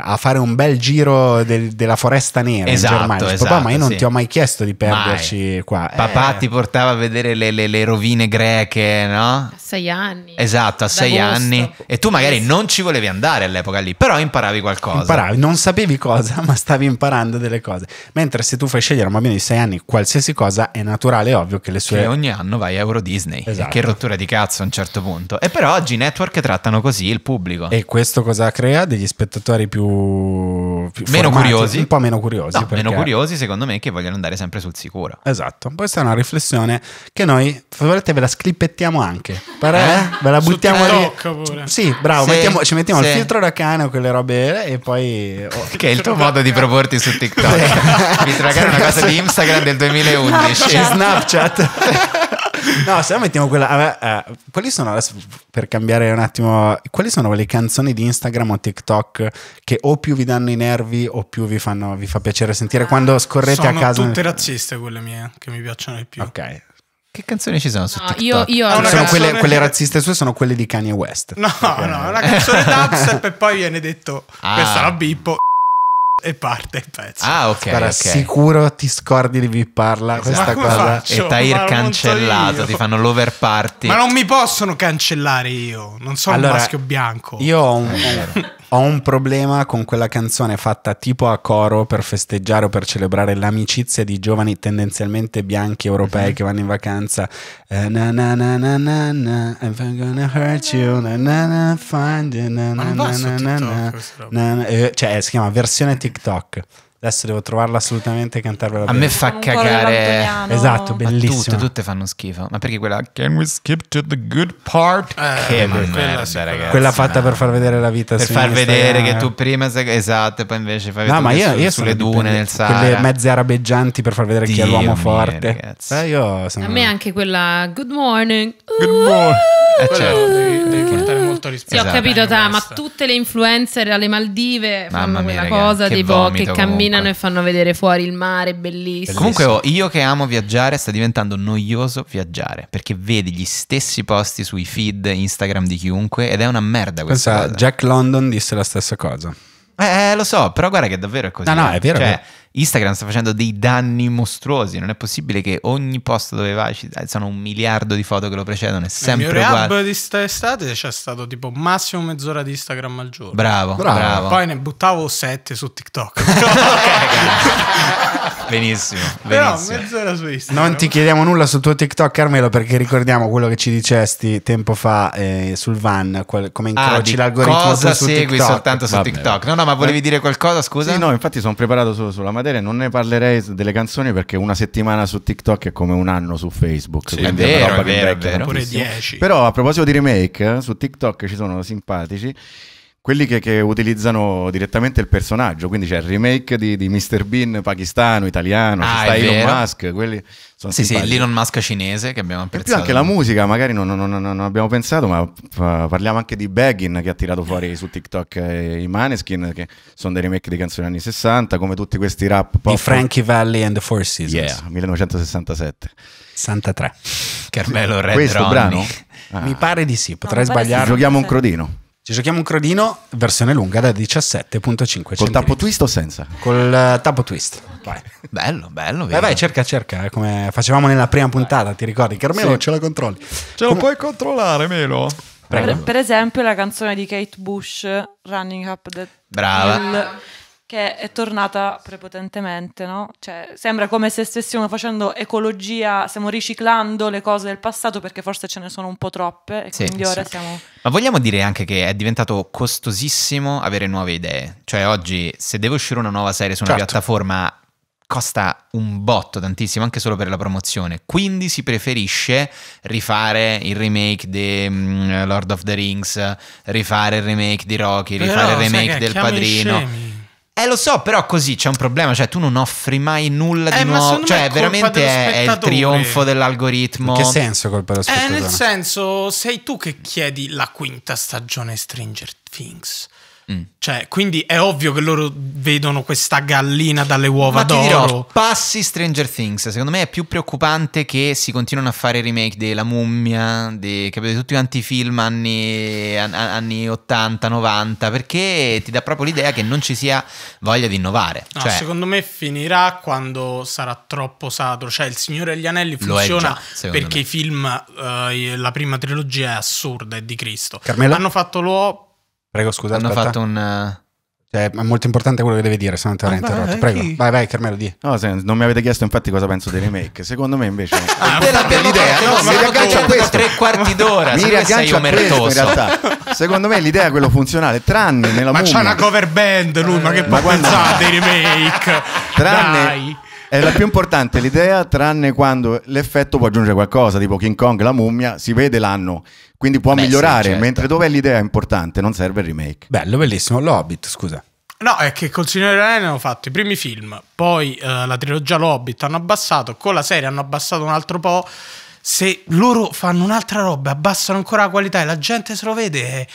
a fare un bel giro de- della foresta nera esatto, in Germania. Esatto, Papà, ma io non sì. Esatto, ti ho mai chiesto di perderci mai. qua. Eh, Papà eh. ti portava a vedere le, le, le, rovine greche, no? A sei anni. Esatto, a D'agosto. sei anni. E tu magari non ci volevi andare all'epoca lì, però imparavi qualcosa. Imparavi, non sapevi cosa, ma stavi imparando delle cose. Mentre se tu fai scegliere un bambino di sei anni qualsiasi cosa, è naturale, e ovvio che le sue... Che ogni anno vai a Euro Disney. Esatto. Che rottura di cazzo a un certo punto. E però oggi i network trattano così il pubblico. E questo cosa crea? Degli spettatori più, più meno formati, curiosi, un po' meno curiosi, no, perché... meno curiosi secondo me che vogliono andare sempre sul sicuro. Esatto, questa è una riflessione che noi se volete, ve la scrippettiamo anche, però eh? eh? ve la buttiamo lì. Pure. Sì, bravo, se, mettiamo, ci mettiamo se. il filtro da cane o quelle robe e poi oh. che è il tuo modo di proporti su TikTok. il filtro da cane è una cosa di Instagram del 2011 Snapchat. Snapchat. No, se no mettiamo quella. Uh, uh, quali sono adesso per cambiare un attimo? Quali sono le canzoni di Instagram o TikTok che o più vi danno i nervi o più vi, fanno, vi fa piacere sentire ah, quando scorrete sono a casa? Sono tutte razziste quelle mie che mi piacciono di più. Ok. Che canzoni ci sono no, su TikTok? Io, io sono canzone... quelle, quelle, razziste sue sono quelle di Kanye West. No, no, è una canzone dubstep e poi viene detto ah. questa la bippo e parte il pezzo. Ah, ok. Guarda, okay. sicuro ti scordi di vipparla esatto. questa cosa. Faccio? E Tair cancellato, ti fanno l'over party. Ma non mi possono cancellare io, non sono allora, un maschio bianco. Io ho un, ah, ho un problema con quella canzone fatta tipo a coro per festeggiare o per celebrare l'amicizia di giovani tendenzialmente bianchi europei mm-hmm. che vanno in vacanza. Eh, na na na na na na, I'm gonna hurt you, na na na, find you, na na na na na. Eh, cioè, si chiama versione TikTok. Adesso devo trovarla assolutamente e cantarvela. A bene. me fa cagare. Esatto, bellissimo. Tutte, tutte fanno schifo. Ma perché quella Can we skip to the good part? Eh, che merda, quella, ragazzi, quella fatta per far vedere la vita. Per far vedere che tu prima sei esatto, e poi invece fai no, vedere ma io, su, io sulle dune nel Sahara. Quelle mezze arabeggianti per far vedere Dio chi è l'uomo forte. Mia, io sono... A me anche quella Good morning. Good uh! morning. Eh, eh certo. certo. devi, devi portare molto rispetto. Sì, esatto. ho capito, ta, ma tutte le influencer alle Maldive Mamma fanno mia, quella ragazzi, cosa tipo che cammina illuminano e fanno vedere fuori il mare, bellissimo. Comunque oh, io che amo viaggiare sta diventando noioso viaggiare, perché vedi gli stessi posti sui feed Instagram di chiunque ed è una merda questa Pensa, cosa. Jack London disse la stessa cosa. Eh, eh, lo so, però guarda che davvero è così. No, no, eh. è vero. Cioè, è vero. Instagram sta facendo dei danni mostruosi. Non è possibile che ogni posto dove vai ci sono un miliardo di foto che lo precedono. È sempre uguale. Il mio rehab di quest'estate c'è stato tipo massimo mezz'ora di Instagram al giorno. Bravo, bravo. bravo. Poi ne buttavo sette su TikTok. Benissimo, benissimo. Però mezz'ora su Instagram. Non ti chiediamo nulla sul tuo TikTok, Carmelo, perché ricordiamo quello che ci dicesti tempo fa eh, sul van, quel, come ah, incroci ah, l'algoritmo cosa su segui TikTok. soltanto su Vabbè. TikTok. No, no, ma volevi eh. dire qualcosa, scusa? Sì, no, infatti sono preparato solo sulla materia, non ne parlerei delle canzoni perché una settimana su TikTok è come un anno su Facebook, sì, quindi è, vero, è una roba è vero, che invecchia Pure 10. Però a proposito di remake, su TikTok ci sono simpatici quelli che, che, utilizzano direttamente il personaggio, quindi c'è il remake di, di Mr. Bean pakistano, italiano, ah, c'è Elon Musk, quelli sono Sì, simpatici. sì, l'Elon Musk cinese che abbiamo apprezzato. E più anche la musica, magari non, non, non, abbiamo pensato, ma parliamo anche di Baggin che ha tirato fuori su TikTok eh, i Maneskin, che sono dei remake di canzoni anni 60, come tutti questi rap pop. Di Frankie Valley and the Four Seasons. Yeah, 1967. 63. Carmelo Red Questo Ronnie. brano? Ah. Mi pare di sì, potrei no, sbagliare. Giochiamo un crodino. Ci giochiamo un crodino, versione lunga da 17.5 Col tappo twist o senza? Col uh, tappo twist. Vai. Bello, bello. Vai, vai, cerca, cerca, eh, come facevamo nella prima puntata, vai. ti ricordi? Carmelo, sì. ce la controlli. Ce come... lo puoi controllare, Melo? Per, per, esempio la canzone di Kate Bush, Running Up the Brava. Hill che è tornata prepotentemente, no? Cioè, sembra come se stessimo facendo ecologia, stiamo riciclando le cose del passato perché forse ce ne sono un po' troppe e sì, quindi ora sì. siamo... Ma vogliamo dire anche che è diventato costosissimo avere nuove idee. Cioè oggi se deve uscire una nuova serie su una certo. piattaforma costa un botto tantissimo anche solo per la promozione quindi si preferisce rifare il remake di mm, Lord of the Rings rifare il remake di Rocky rifare Però, il remake del Padrino eh lo so, però così c'è un problema, cioè tu non offri mai nulla di eh, nuovo, cioè veramente è il trionfo dell'algoritmo. In che senso colpa dello spettatore? Eh, nel senso, sei tu che chiedi la quinta stagione Stranger Things. Mm. Cioè, quindi è ovvio che loro vedono questa gallina dalle uova d'oro. Dirò, passi Stranger Things. Secondo me è più preoccupante che si continuino a fare remake della mummia, di capito, tutti quanti i film anni, anni 80, 90, perché ti dà proprio l'idea che non ci sia voglia di innovare. No, cioè, secondo me finirà quando sarà troppo saturo. Cioè, il Signore degli Anelli funziona già, perché me. i film, eh, la prima trilogia è assurda, è di Cristo. Carmela? Hanno fatto l'uovo Prego, scusa. Hanno aspetta. fatto un. Eh, cioè, è molto importante quello che deve dire, se non te avrei ah, interrotto. Vai, eh, Prego, chi? vai, vai, Carmelo, di. No, non mi avete chiesto infatti cosa penso dei remake. Secondo me invece... ah, te bella idea. no, mi riaggancio a questo. tre quarti d'ora, mi riaggancio a questo in realtà. Secondo me l'idea è quello funzionale, tranne nella Ma c'ha una cover band lui, ma che eh, può pensare dei remake? Tranne... Dai è la più importante l'idea, tranne quando l'effetto può aggiungere qualcosa, tipo King Kong, la mummia, si vede l'anno, quindi può Beh, migliorare, sì, certo. mentre dov'è l'idea importante, non serve il remake. Bello, bellissimo, l'Hobbit, scusa. No, è che col Signore degli Anelli hanno fatto i primi film, poi eh, la trilogia L'Hobbit hanno abbassato, con la serie hanno abbassato un altro po'. Se loro fanno un'altra roba, abbassano ancora la qualità e la gente se lo vede... Eh,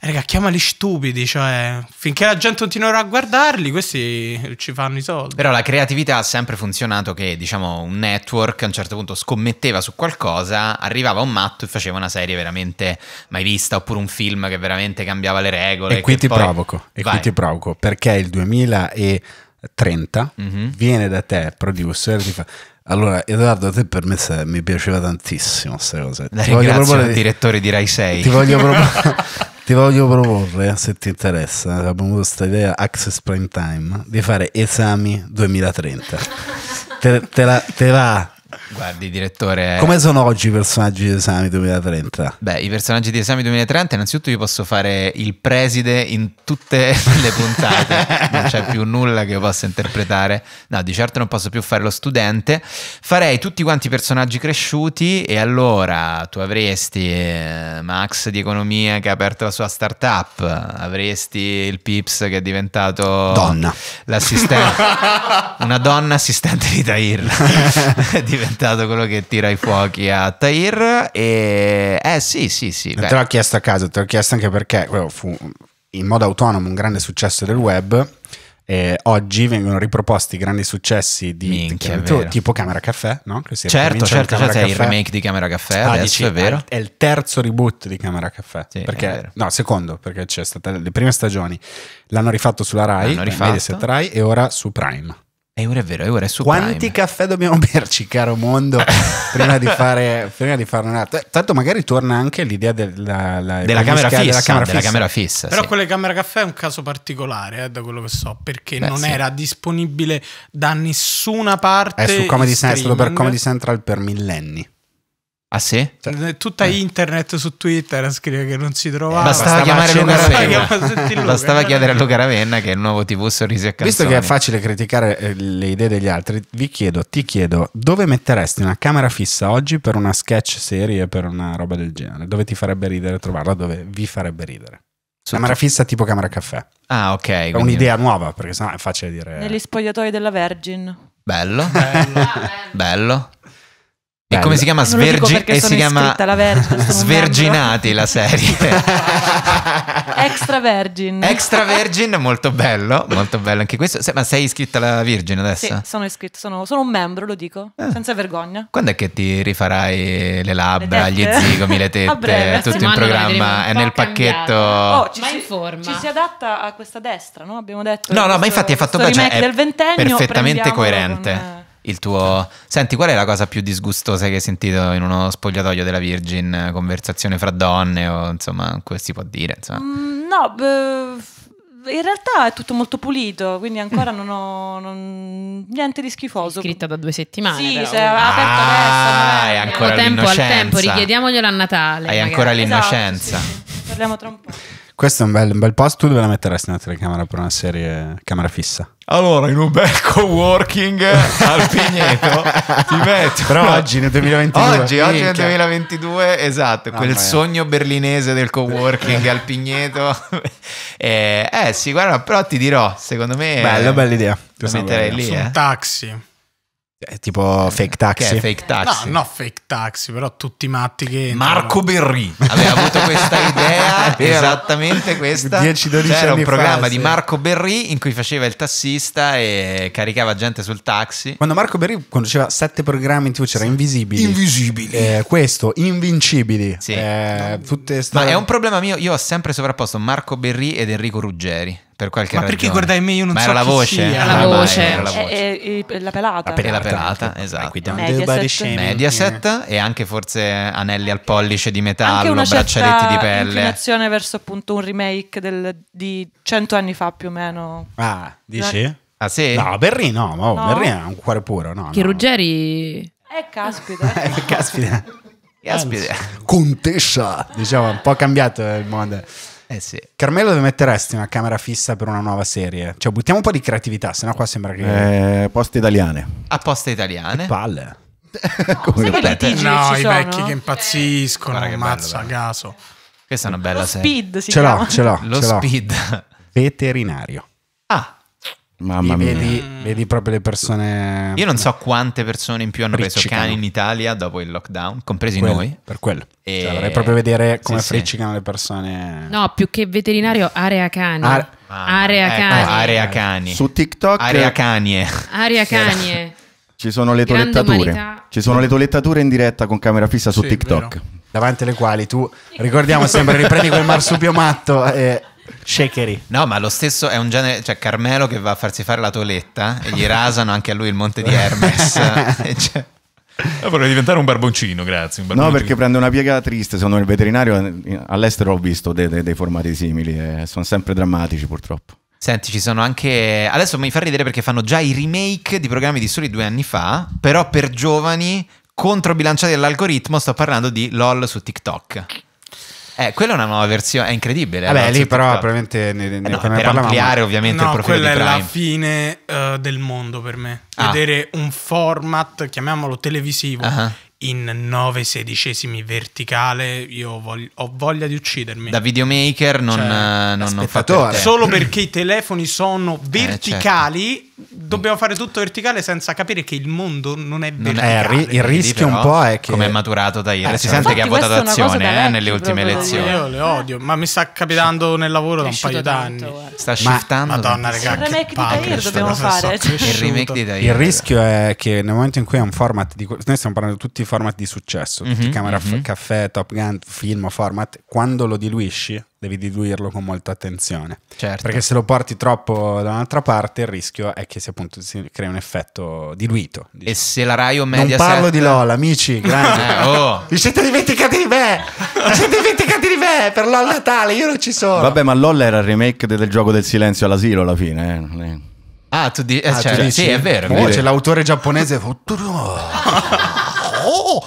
raga, chiamali stupidi, cioè, finché la gente continuerà a guardarli, questi ci fanno i soldi. Però la creatività ha sempre funzionato che, diciamo, un network a un certo punto scommetteva su qualcosa, arrivava un matto e faceva una serie veramente mai vista, oppure un film che veramente cambiava le regole. E qui ti poi... provoco, e Vai. qui ti provoco, perché il 2030 mm-hmm. viene da te, producer, ti fa... Allora, Edoardo, a te per me mi piaceva tantissimo questa cosa. Dai, ti voglio proporre... direttore di Rai 6. Ti voglio proprio... Ti voglio proporre, eh, se ti interessa, abbiamo avuto questa idea, Access Prime Time, di fare esami 2030. te, te, la, te va Guardi, direttore. Eh. Come sono oggi i personaggi di esami 2030? Beh, i personaggi di esami 2030, innanzitutto, io posso fare il preside in tutte le puntate, non c'è più nulla che io possa interpretare. No, di certo non posso più fare lo studente. Farei tutti quanti i personaggi cresciuti, e allora tu avresti eh, Max di economia che ha aperto la sua startup, avresti il Pips che è diventato donna, l'assistente, una donna assistente di Tahir. diventato quello che tira i fuochi a Tahir. E eh sì, sì, sì. Beh. Te l'ho chiesto a caso, te l'ho chiesto anche perché quello fu in modo autonomo un grande successo del web. E oggi vengono riproposti grandi successi di Minchia, tu, tipo Camera Caffè, no? Certo, certo, certo, certo è il remake di Camera Caffè, ah, dici, è vero. È il terzo reboot di Camera Caffè, sì, perché, no, secondo, perché c'è stata le prime stagioni, l'hanno rifatto sulla Rai, rifatto. Mediaset Rai e ora su Prime. E ora è vero, e ora è su Quanti Prime. caffè dobbiamo berci, caro mondo, prima, di fare, prima di fare un'altra? Tanto magari torna anche l'idea della, la, della, camera, fissa, della camera fissa, camera fissa. Però sì. quella camera caffè è un caso particolare, eh, da quello che so, perché Beh, non sì. era disponibile da nessuna parte. È, su Comedy Central, è stato per Comedy Central per millenni. Ah sì? Cioè, eh, Tutta eh. internet su Twitter scrive che non si trovava. Bastava, chiamare Luca Ravenna. Bastava, Bastava chiedere a Luca Ravenna che è il nuovo TV Sorrisi a Canzoni. Visto che è facile criticare eh, le idee degli altri, vi chiedo, ti chiedo, dove metteresti una camera fissa oggi per una sketch serie, per una roba del genere? Dove ti farebbe ridere trovarla? Dove vi farebbe ridere? Sotto. Camera fissa tipo camera caffè. Ah ok. È quindi... un'idea nuova perché sennò è facile dire... Negli spogliatoi della Virgin. Bello. Bello. Bello. E come si chiama? Svergi- e si chiama la Vergine, Sverginati la serie. Extra Virgin. Extra Virgin, molto bello, molto bello anche questo. ma sei iscritta alla Virgin adesso? Sì, sono iscritta, sono, sono un membro, lo dico, eh. senza vergogna. Quando è che ti rifarai le labbra, le gli zigomi, le tette, tutto in programma, è eh, nel pacchetto. Oh, ci, ma si, forma. ci si adatta a questa destra, no? Abbiamo detto. No, no, questo, ma infatti hai fatto bene, cioè, è del ventennio perfettamente coerente. Con, eh, il tuo... Senti, qual è la cosa più disgustosa che hai sentito in uno spogliatoio della Virgin? Conversazione fra donne o insomma, questo si può dire? Mm, no, beh, in realtà è tutto molto pulito, quindi ancora mm. non ho non... niente di schifoso. scritta da due settimane. Sì, però. se aperto ah, adesso. È ancora tempo al tempo, richiediamoglielo a Natale. Hai magari. ancora esatto, l'innocenza. Esatto, sì, sì. Parliamo tra un po'. Questo è un bel, un bel posto. Tu dove la metteresti una telecamera per una serie camera fissa? Allora, in un bel coworking al Pigneto ti metto. Però oggi nel 2022. Oggi, oggi, nel 2022, esatto, no, quel sogno berlinese del coworking al Pigneto. eh, eh, sì, guarda, però ti dirò, secondo me... Bella, bella idea. Lo metterei lì. Su eh. un taxi. Cioè, tipo eh, fake taxi. fake taxi. No, no, fake taxi, però tutti matti che. Marco Berri aveva avuto questa idea, esatto. esattamente questa. 10-12 C'era un programma fa, di Marco Berri in cui faceva il tassista e caricava gente sul taxi. Quando Marco Berri conduceva sette programmi in TV c'era sì. Invisibili. Invisibili. Eh, questo, Invincibili. Sì. Eh, no. Ma è un problema mio, io ho sempre sovrapposto Marco Berri ed Enrico Ruggeri per qualche ma ragione. perché guardai me? Io non ma so era la ah, voce. Era la eh, voce. Eh, eh, la, pelata. La perché la pelata, esatto. Mediaset, Mediaset e anche forse anelli al pollice di metallo, braccialetti di pelle. inclinazione verso appunto un remake del, di cento anni fa più o meno. Ah, dici? Ah sì? No, Berri no, ma oh, no. Berri è un cuore puro, no. Che no. Ruggeri... Eh, caspita. caspita. caspita. Contessa, diciamo, un po' cambiato il mondo. Eh sì. Carmelo dove metteresti una camera fissa per una nuova serie? Cioè buttiamo un po' di creatività, sennò qua sembra che... Eh, poste italiane. A poste italiane. Che palle. Come no, che no i vecchi che impazziscono, eh. mazza a caso. Questa è una bella lo serie. Speed, si ce l'ho, ce l'ho. Lo ce speed. Veterinario. Ah. Mamma mia. Vedi, vedi, proprio le persone. Io non so quante persone in più hanno preso cani in Italia dopo il lockdown, compresi quello, noi. Per quello. E... Cioè, vorrei proprio vedere come sì, friccicano sì. le persone. No, più che veterinario, area cani. Are... Ah, area, ecco, cani. area cani. Su TikTok. Area canie. Area canie. Ci sono le tolettature. Ci sono le tolettature in diretta con camera fissa su sì, TikTok. Davanti alle quali tu, ricordiamo sempre, riprendi quel marsupio matto e Shakeri. No, ma lo stesso è un genere, cioè Carmelo che va a farsi fare la toletta e gli rasano anche a lui il monte di Hermes. cioè... Io vorrei diventare un barboncino, grazie. Un barboncino. No, perché prende una piega triste. Sono il veterinario all'estero ho visto dei, dei, dei formati simili eh, sono sempre drammatici, purtroppo. Senti, ci sono anche. Adesso mi fa ridere perché fanno già i remake di programmi di soli due anni fa, però per giovani controbilanciati dall'algoritmo. Sto parlando di LOL su TikTok. Eh, quella è una nuova versione, è incredibile. Vabbè, lì però probabilmente ne, ne, eh no, per parlavamo. ampliare ovviamente no, il profilo quella è la fine uh, del mondo per me. Ah. Vedere un format, chiamiamolo televisivo, uh-huh. in 9 sedicesimi verticale, io voglio, ho voglia di uccidermi. Da videomaker non, cioè, eh, non, non fa Solo perché i telefoni sono verticali... Eh, certo dobbiamo fare tutto verticale senza capire che il mondo non è verticale. Non è, il rischio però, un po' è che... Come è maturato da ieri. Eh, si cioè, sente che ha votato azione eh, nelle ultime elezioni. Eh. Io le odio, ma mi sta capitando nel lavoro da un paio d'anni. Sta shiftando. Madonna, ragazzi. Il remake di Tahir dobbiamo fare. Cioè, il remake di Tahir. Il rischio è che nel momento in cui è un format di... Noi stiamo parlando di tutti i format di successo, tutti mhm, Camera mhm. Caffè, Top Gun, film, format. Quando lo diluisci devi diluirlo con molta attenzione. Certo. Perché se lo porti troppo da un'altra parte, il rischio è che si, appunto, si crea un effetto diluito. Diciamo. E se la Rai o Mediaset... Non parlo di LOL, amici, grande. eh, oh. Vi siete dimenticati di me! Vi siete dimenticati di me! Per LOL Natale, io non ci sono! Vabbè, ma LOL era il remake del gioco del silenzio all'asilo alla fine, eh? Ah, tu, di- eh, ah, cioè, tu certo. dici, sì, è vero. Poi c'è l'autore giapponese. oh!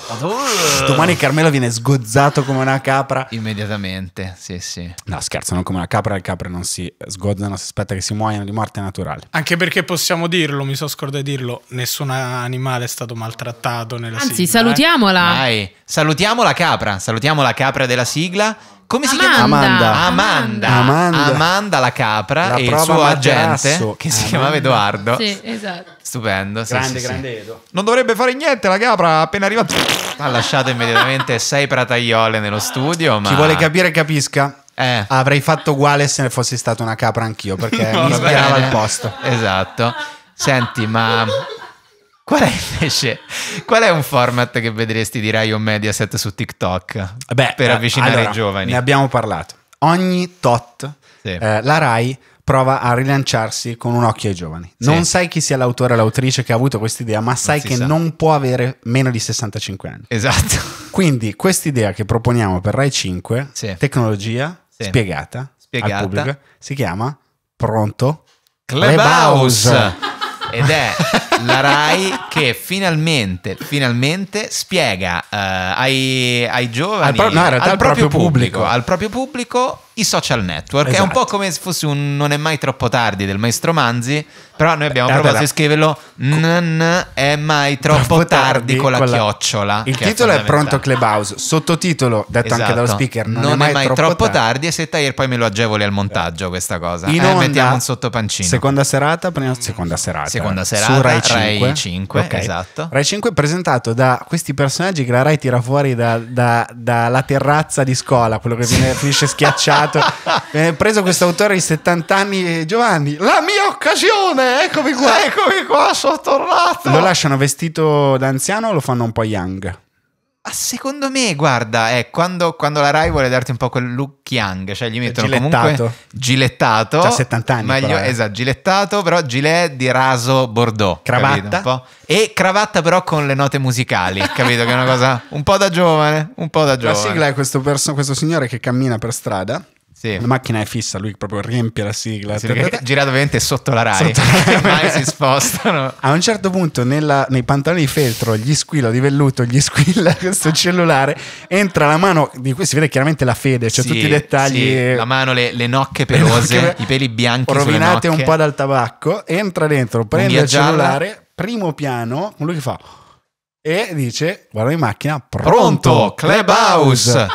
Domani Carmelo viene sgozzato come una capra. Immediatamente, sì, sì. No, scherzo, non come una capra, le capre non si sgozzano, si aspetta che si muoiano di morte naturale. Anche perché possiamo dirlo, mi sono scordato di dirlo, nessun animale è stato maltrattato nella Anzi, sigla. Anzi, eh. salutiamola. Eh? Salutiamo la capra, salutiamo la capra della sigla come si chiama? Amanda. Amanda. Amanda. Amanda la capra la e il suo materasso. agente che si Amanda. Eh. chiamava Edoardo. Sì, esatto. Stupendo. Sì, grande, sì, grande Edo. Non dovrebbe fare niente la capra appena arrivato. ha lasciato immediatamente sei prataiole nello studio. Ma... Chi vuole capire capisca. Eh. Avrei fatto uguale se ne fossi stata una capra anch'io perché no, mi ispirava bene. il posto. Esatto. Senti, ma Qual è invece, qual è un format che vedresti di Rai o Mediaset su TikTok Beh, per eh, avvicinare allora, i giovani? Ne abbiamo parlato. Ogni tot sì. eh, la Rai prova a rilanciarsi con un occhio ai giovani. Sì. Non sai chi sia l'autore o l'autrice che ha avuto questa idea, ma sai che sa. non può avere meno di 65 anni. Esatto. Quindi quest'idea che proponiamo per Rai 5, sì. tecnologia sì. spiegata, spiegata al pubblico, si chiama Pronto Clubhouse. Clubhouse. Ed è la Rai che finalmente, finalmente spiega uh, ai, ai, giovani, al, pro- no, al, al proprio, pubblico, pubblico, al proprio pubblico i social network. Esatto. È un esatto. po' come se fosse un Non è mai troppo tardi del maestro Manzi, però noi abbiamo allora, provato a scriverlo Non è mai troppo, tardi, con la, chiocciola. Il titolo è, Pronto Clubhouse, sottotitolo detto anche dallo esatto. speaker Non, è mai, troppo, tardi. e se Tair poi me lo agevoli al montaggio questa cosa. In eh, mettiamo un sottopancino. Seconda serata, prima, seconda serata. Seconda serata. Su Rai Rai 5, okay. esatto. Rai 5 presentato da questi personaggi che la Rai tira fuori dalla da, da terrazza di scuola, quello che viene, finisce schiacciato. viene preso questo autore di 70 anni, eh, Giovanni, la mia occasione, eccomi qua, eh. eccomi qua, sono tornato. Lo lasciano vestito da anziano o lo fanno un po' young? Ah, secondo me, guarda, è quando, quando, la Rai vuole darti un po' quel look young, cioè gli mettono gilettato. comunque gilettato. Già 70 anni. Meglio, però, eh. Esatto, gilettato, però gilet di raso bordeaux. Cravatta. E cravatta però con le note musicali, capito? Che è una cosa un po' da giovane, un po' da giovane. La sigla è questo, perso- questo signore che cammina per strada sì. La macchina è fissa, lui proprio riempie la sigla. Sì, girato ovviamente sotto la Rai, sotto la mai si spostano. A un certo punto nella, nei pantaloni di feltro gli squilla di velluto, gli squilla questo cellulare, entra la mano, di cui si vede chiaramente la fede, cioè sì, tutti i dettagli. Sì. La mano, le, le nocche pelose, le nocche, i peli bianchi. Rovinate un po' dal tabacco, entra dentro, prende il cellulare, primo piano, lui che fa... E dice, guarda in macchina, pronto, pronto Clubhouse.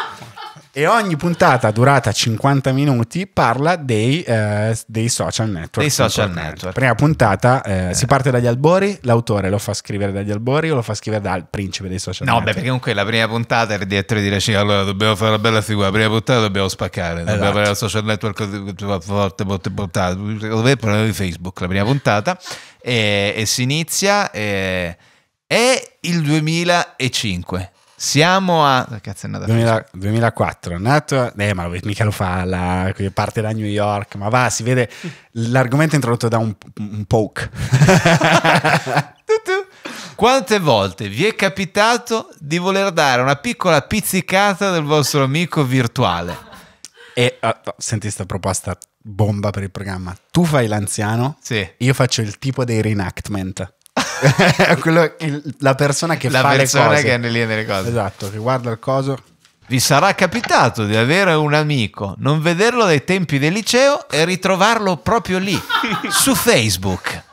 E ogni puntata durata 50 minuti parla dei, eh, dei social network. Dei social network. Prima puntata eh, eh. si parte dagli albori, l'autore lo fa scrivere dagli albori o lo fa scrivere dal principe dei social no, network? No, beh, perché comunque la prima puntata il direttore di sì, allora dobbiamo fare una bella figura, la prima puntata dobbiamo spaccare, esatto. dobbiamo fare il social network forte, forte, puntata, dove parliamo di Facebook, la prima puntata, e, e si inizia, e, eh, è il 2005. Siamo a... Cazzo, è 2000, 2004, nato... Eh, ma lo, mica lo fa, la, parte da New York, ma va, si vede... L'argomento è introdotto da un, un poke. Quante volte vi è capitato di voler dare una piccola pizzicata del vostro amico virtuale? E uh, senti questa proposta bomba per il programma. Tu fai l'anziano, sì. io faccio il tipo dei reenactment. Quello, il, la persona che la fa persona le cose. che è lì nelle cose. Esatto, che guarda il coso. Vi sarà capitato di avere un amico, non vederlo dai tempi del liceo e ritrovarlo proprio lì, su Facebook.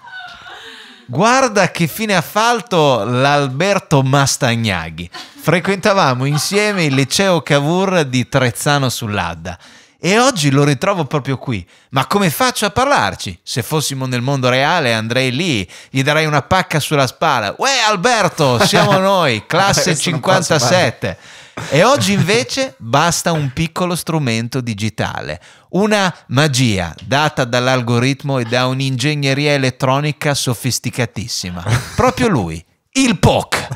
Guarda che fine ha fatto l'Alberto Mastagnaghi. Frequentavamo insieme il liceo Cavour di Trezzano sull'Adda e oggi lo ritrovo proprio qui. Ma come faccio a parlarci? Se fossimo nel mondo reale andrei lì, gli darei una pacca sulla spalla. Uè Alberto, siamo noi, classe 57. E oggi invece basta un piccolo strumento digitale, una magia data dall'algoritmo e da un'ingegneria elettronica sofisticatissima. Proprio lui, il POC.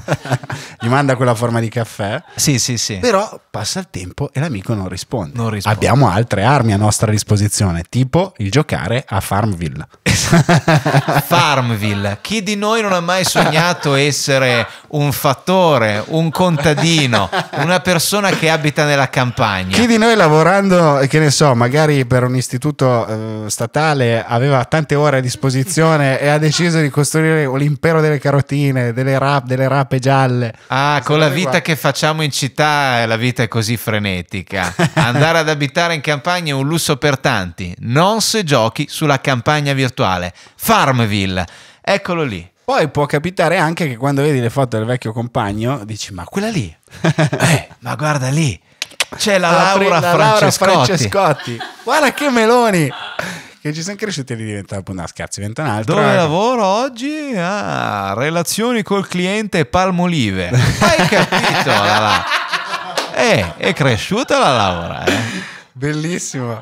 Gli manda quella forma di caffè. Sì, sì, sì. Però passa il tempo e l'amico non risponde. non risponde. Abbiamo altre armi a nostra disposizione, tipo il giocare a Farmville. Farmville. Chi di noi non ha mai sognato essere un fattore, un contadino, una persona che abita nella campagna? Chi di noi lavorando, che ne so, magari per un istituto eh, statale aveva tante ore a disposizione e ha deciso di costruire l'impero delle carotine, delle delle, rap, delle rape gialle. Ah, con la vita qua. che facciamo in città la vita è così frenetica. Andare ad abitare in campagna è un lusso per tanti. Non se giochi sulla campagna virtuale. Farmville, eccolo lì. Poi può capitare anche che quando vedi le foto del vecchio compagno dici ma quella lì, eh, ma guarda lì, c'è la, la Laura, la Francescotti. Laura Francescotti. Guarda che meloni che ci sono cresciuti e di diventare una scherza, diventa un'altra. Dove lavoro oggi? Ah, relazioni col cliente Palmolive. Hai capito? là, là. Eh, è cresciuta la Laura, eh. Bellissimo.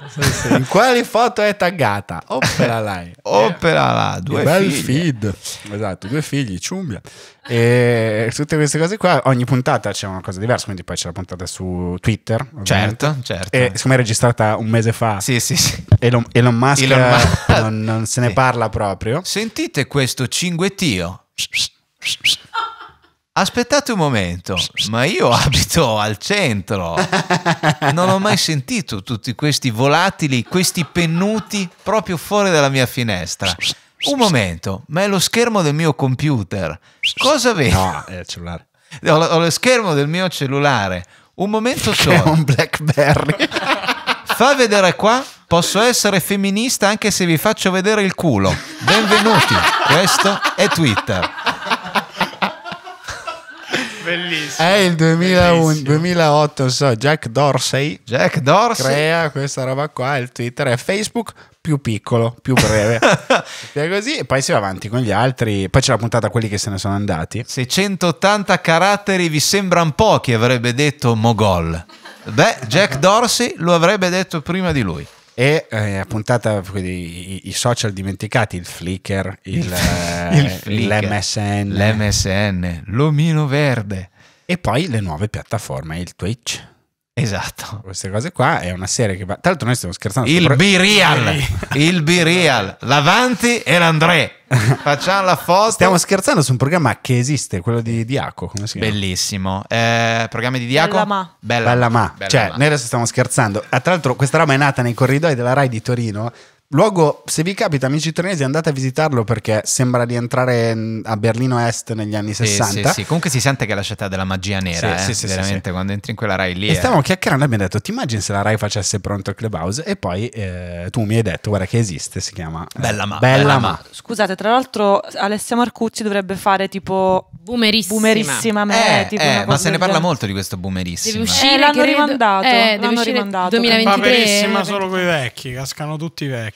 In quale foto è taggata? Opera là. Opera là. Eh. Due Bel feed. Esatto, due figli, ciumbia. E tutte queste cose qua, ogni puntata c'è una cosa diversa, quindi poi c'è la puntata su Twitter. Ovviamente. Certo, certo. E siccome è registrata un mese fa, sì, sì, sì. Elon, Elon Musk, Elon Non, non, se ne parla proprio. Sentite questo cinguettio. Aspettate un momento, ma io abito al centro, non ho mai sentito tutti questi volatili, questi pennuti proprio fuori dalla mia finestra. Un momento, ma è lo schermo del mio computer. Cosa vedo? No, è il cellulare. Ho, ho lo schermo del mio cellulare. Un momento solo. È un Blackberry. Fa vedere qua, posso essere femminista anche se vi faccio vedere il culo. Benvenuti, questo è Twitter. Bellissimo. È il 2001, 2008, non so, Jack Dorsey. Jack Dorsey. Crea questa roba qua, il Twitter è Facebook più piccolo, più breve. e così, e poi si va avanti con gli altri. Poi c'è la puntata a quelli che se ne sono andati. 680 caratteri vi sembrano pochi, avrebbe detto Mogol. Beh, Jack Dorsey lo avrebbe detto prima di lui e eh, puntata quindi, i, i, social dimenticati, il Flickr, il, il, eh, Flickr, l'MSN, l'MSN, l'omino verde. E poi le nuove piattaforme, il Twitch. Esatto. Queste cose qua è una serie che va... Tra l'altro noi stiamo scherzando. Il B-Real. Eh. il B-Real. L'avanti e l'André. Facciamo la foto. Stiamo scherzando su un programma che esiste, quello di Diaco. Bellissimo. Eh, programma di Diaco? Bella ma. Bella, Bella ma. Bella cioè, ma. noi adesso stiamo scherzando. Ah, tra l'altro questa roba è nata nei corridoi della RAI di Torino Luogo, se vi capita, amici trenesi, andate a visitarlo perché sembra di entrare a Berlino Est negli anni 60. Sì, sì, comunque si sente che è la città della magia nera. Sì, eh? sì, Veramente, quando entri in quella Rai lì. E stavamo chiacchierando e abbiamo detto: Ti immagini se la Rai facesse pronto il clubhouse? E poi eh, tu mi hai detto: Guarda, che esiste. Si chiama eh, Bella Ma. Bella, ma. Scusate, tra l'altro, Alessia Marcucci dovrebbe fare tipo Boomerissima. Boomerissima me, eh, tipo eh, ma se ne parla molto di questo boomerissimo. Devi uscire, eh, l'hanno credo, rimandato. Eh, l'hanno rimandato. 2023. Boomerissima solo quei vecchi, cascano tutti i vecchi.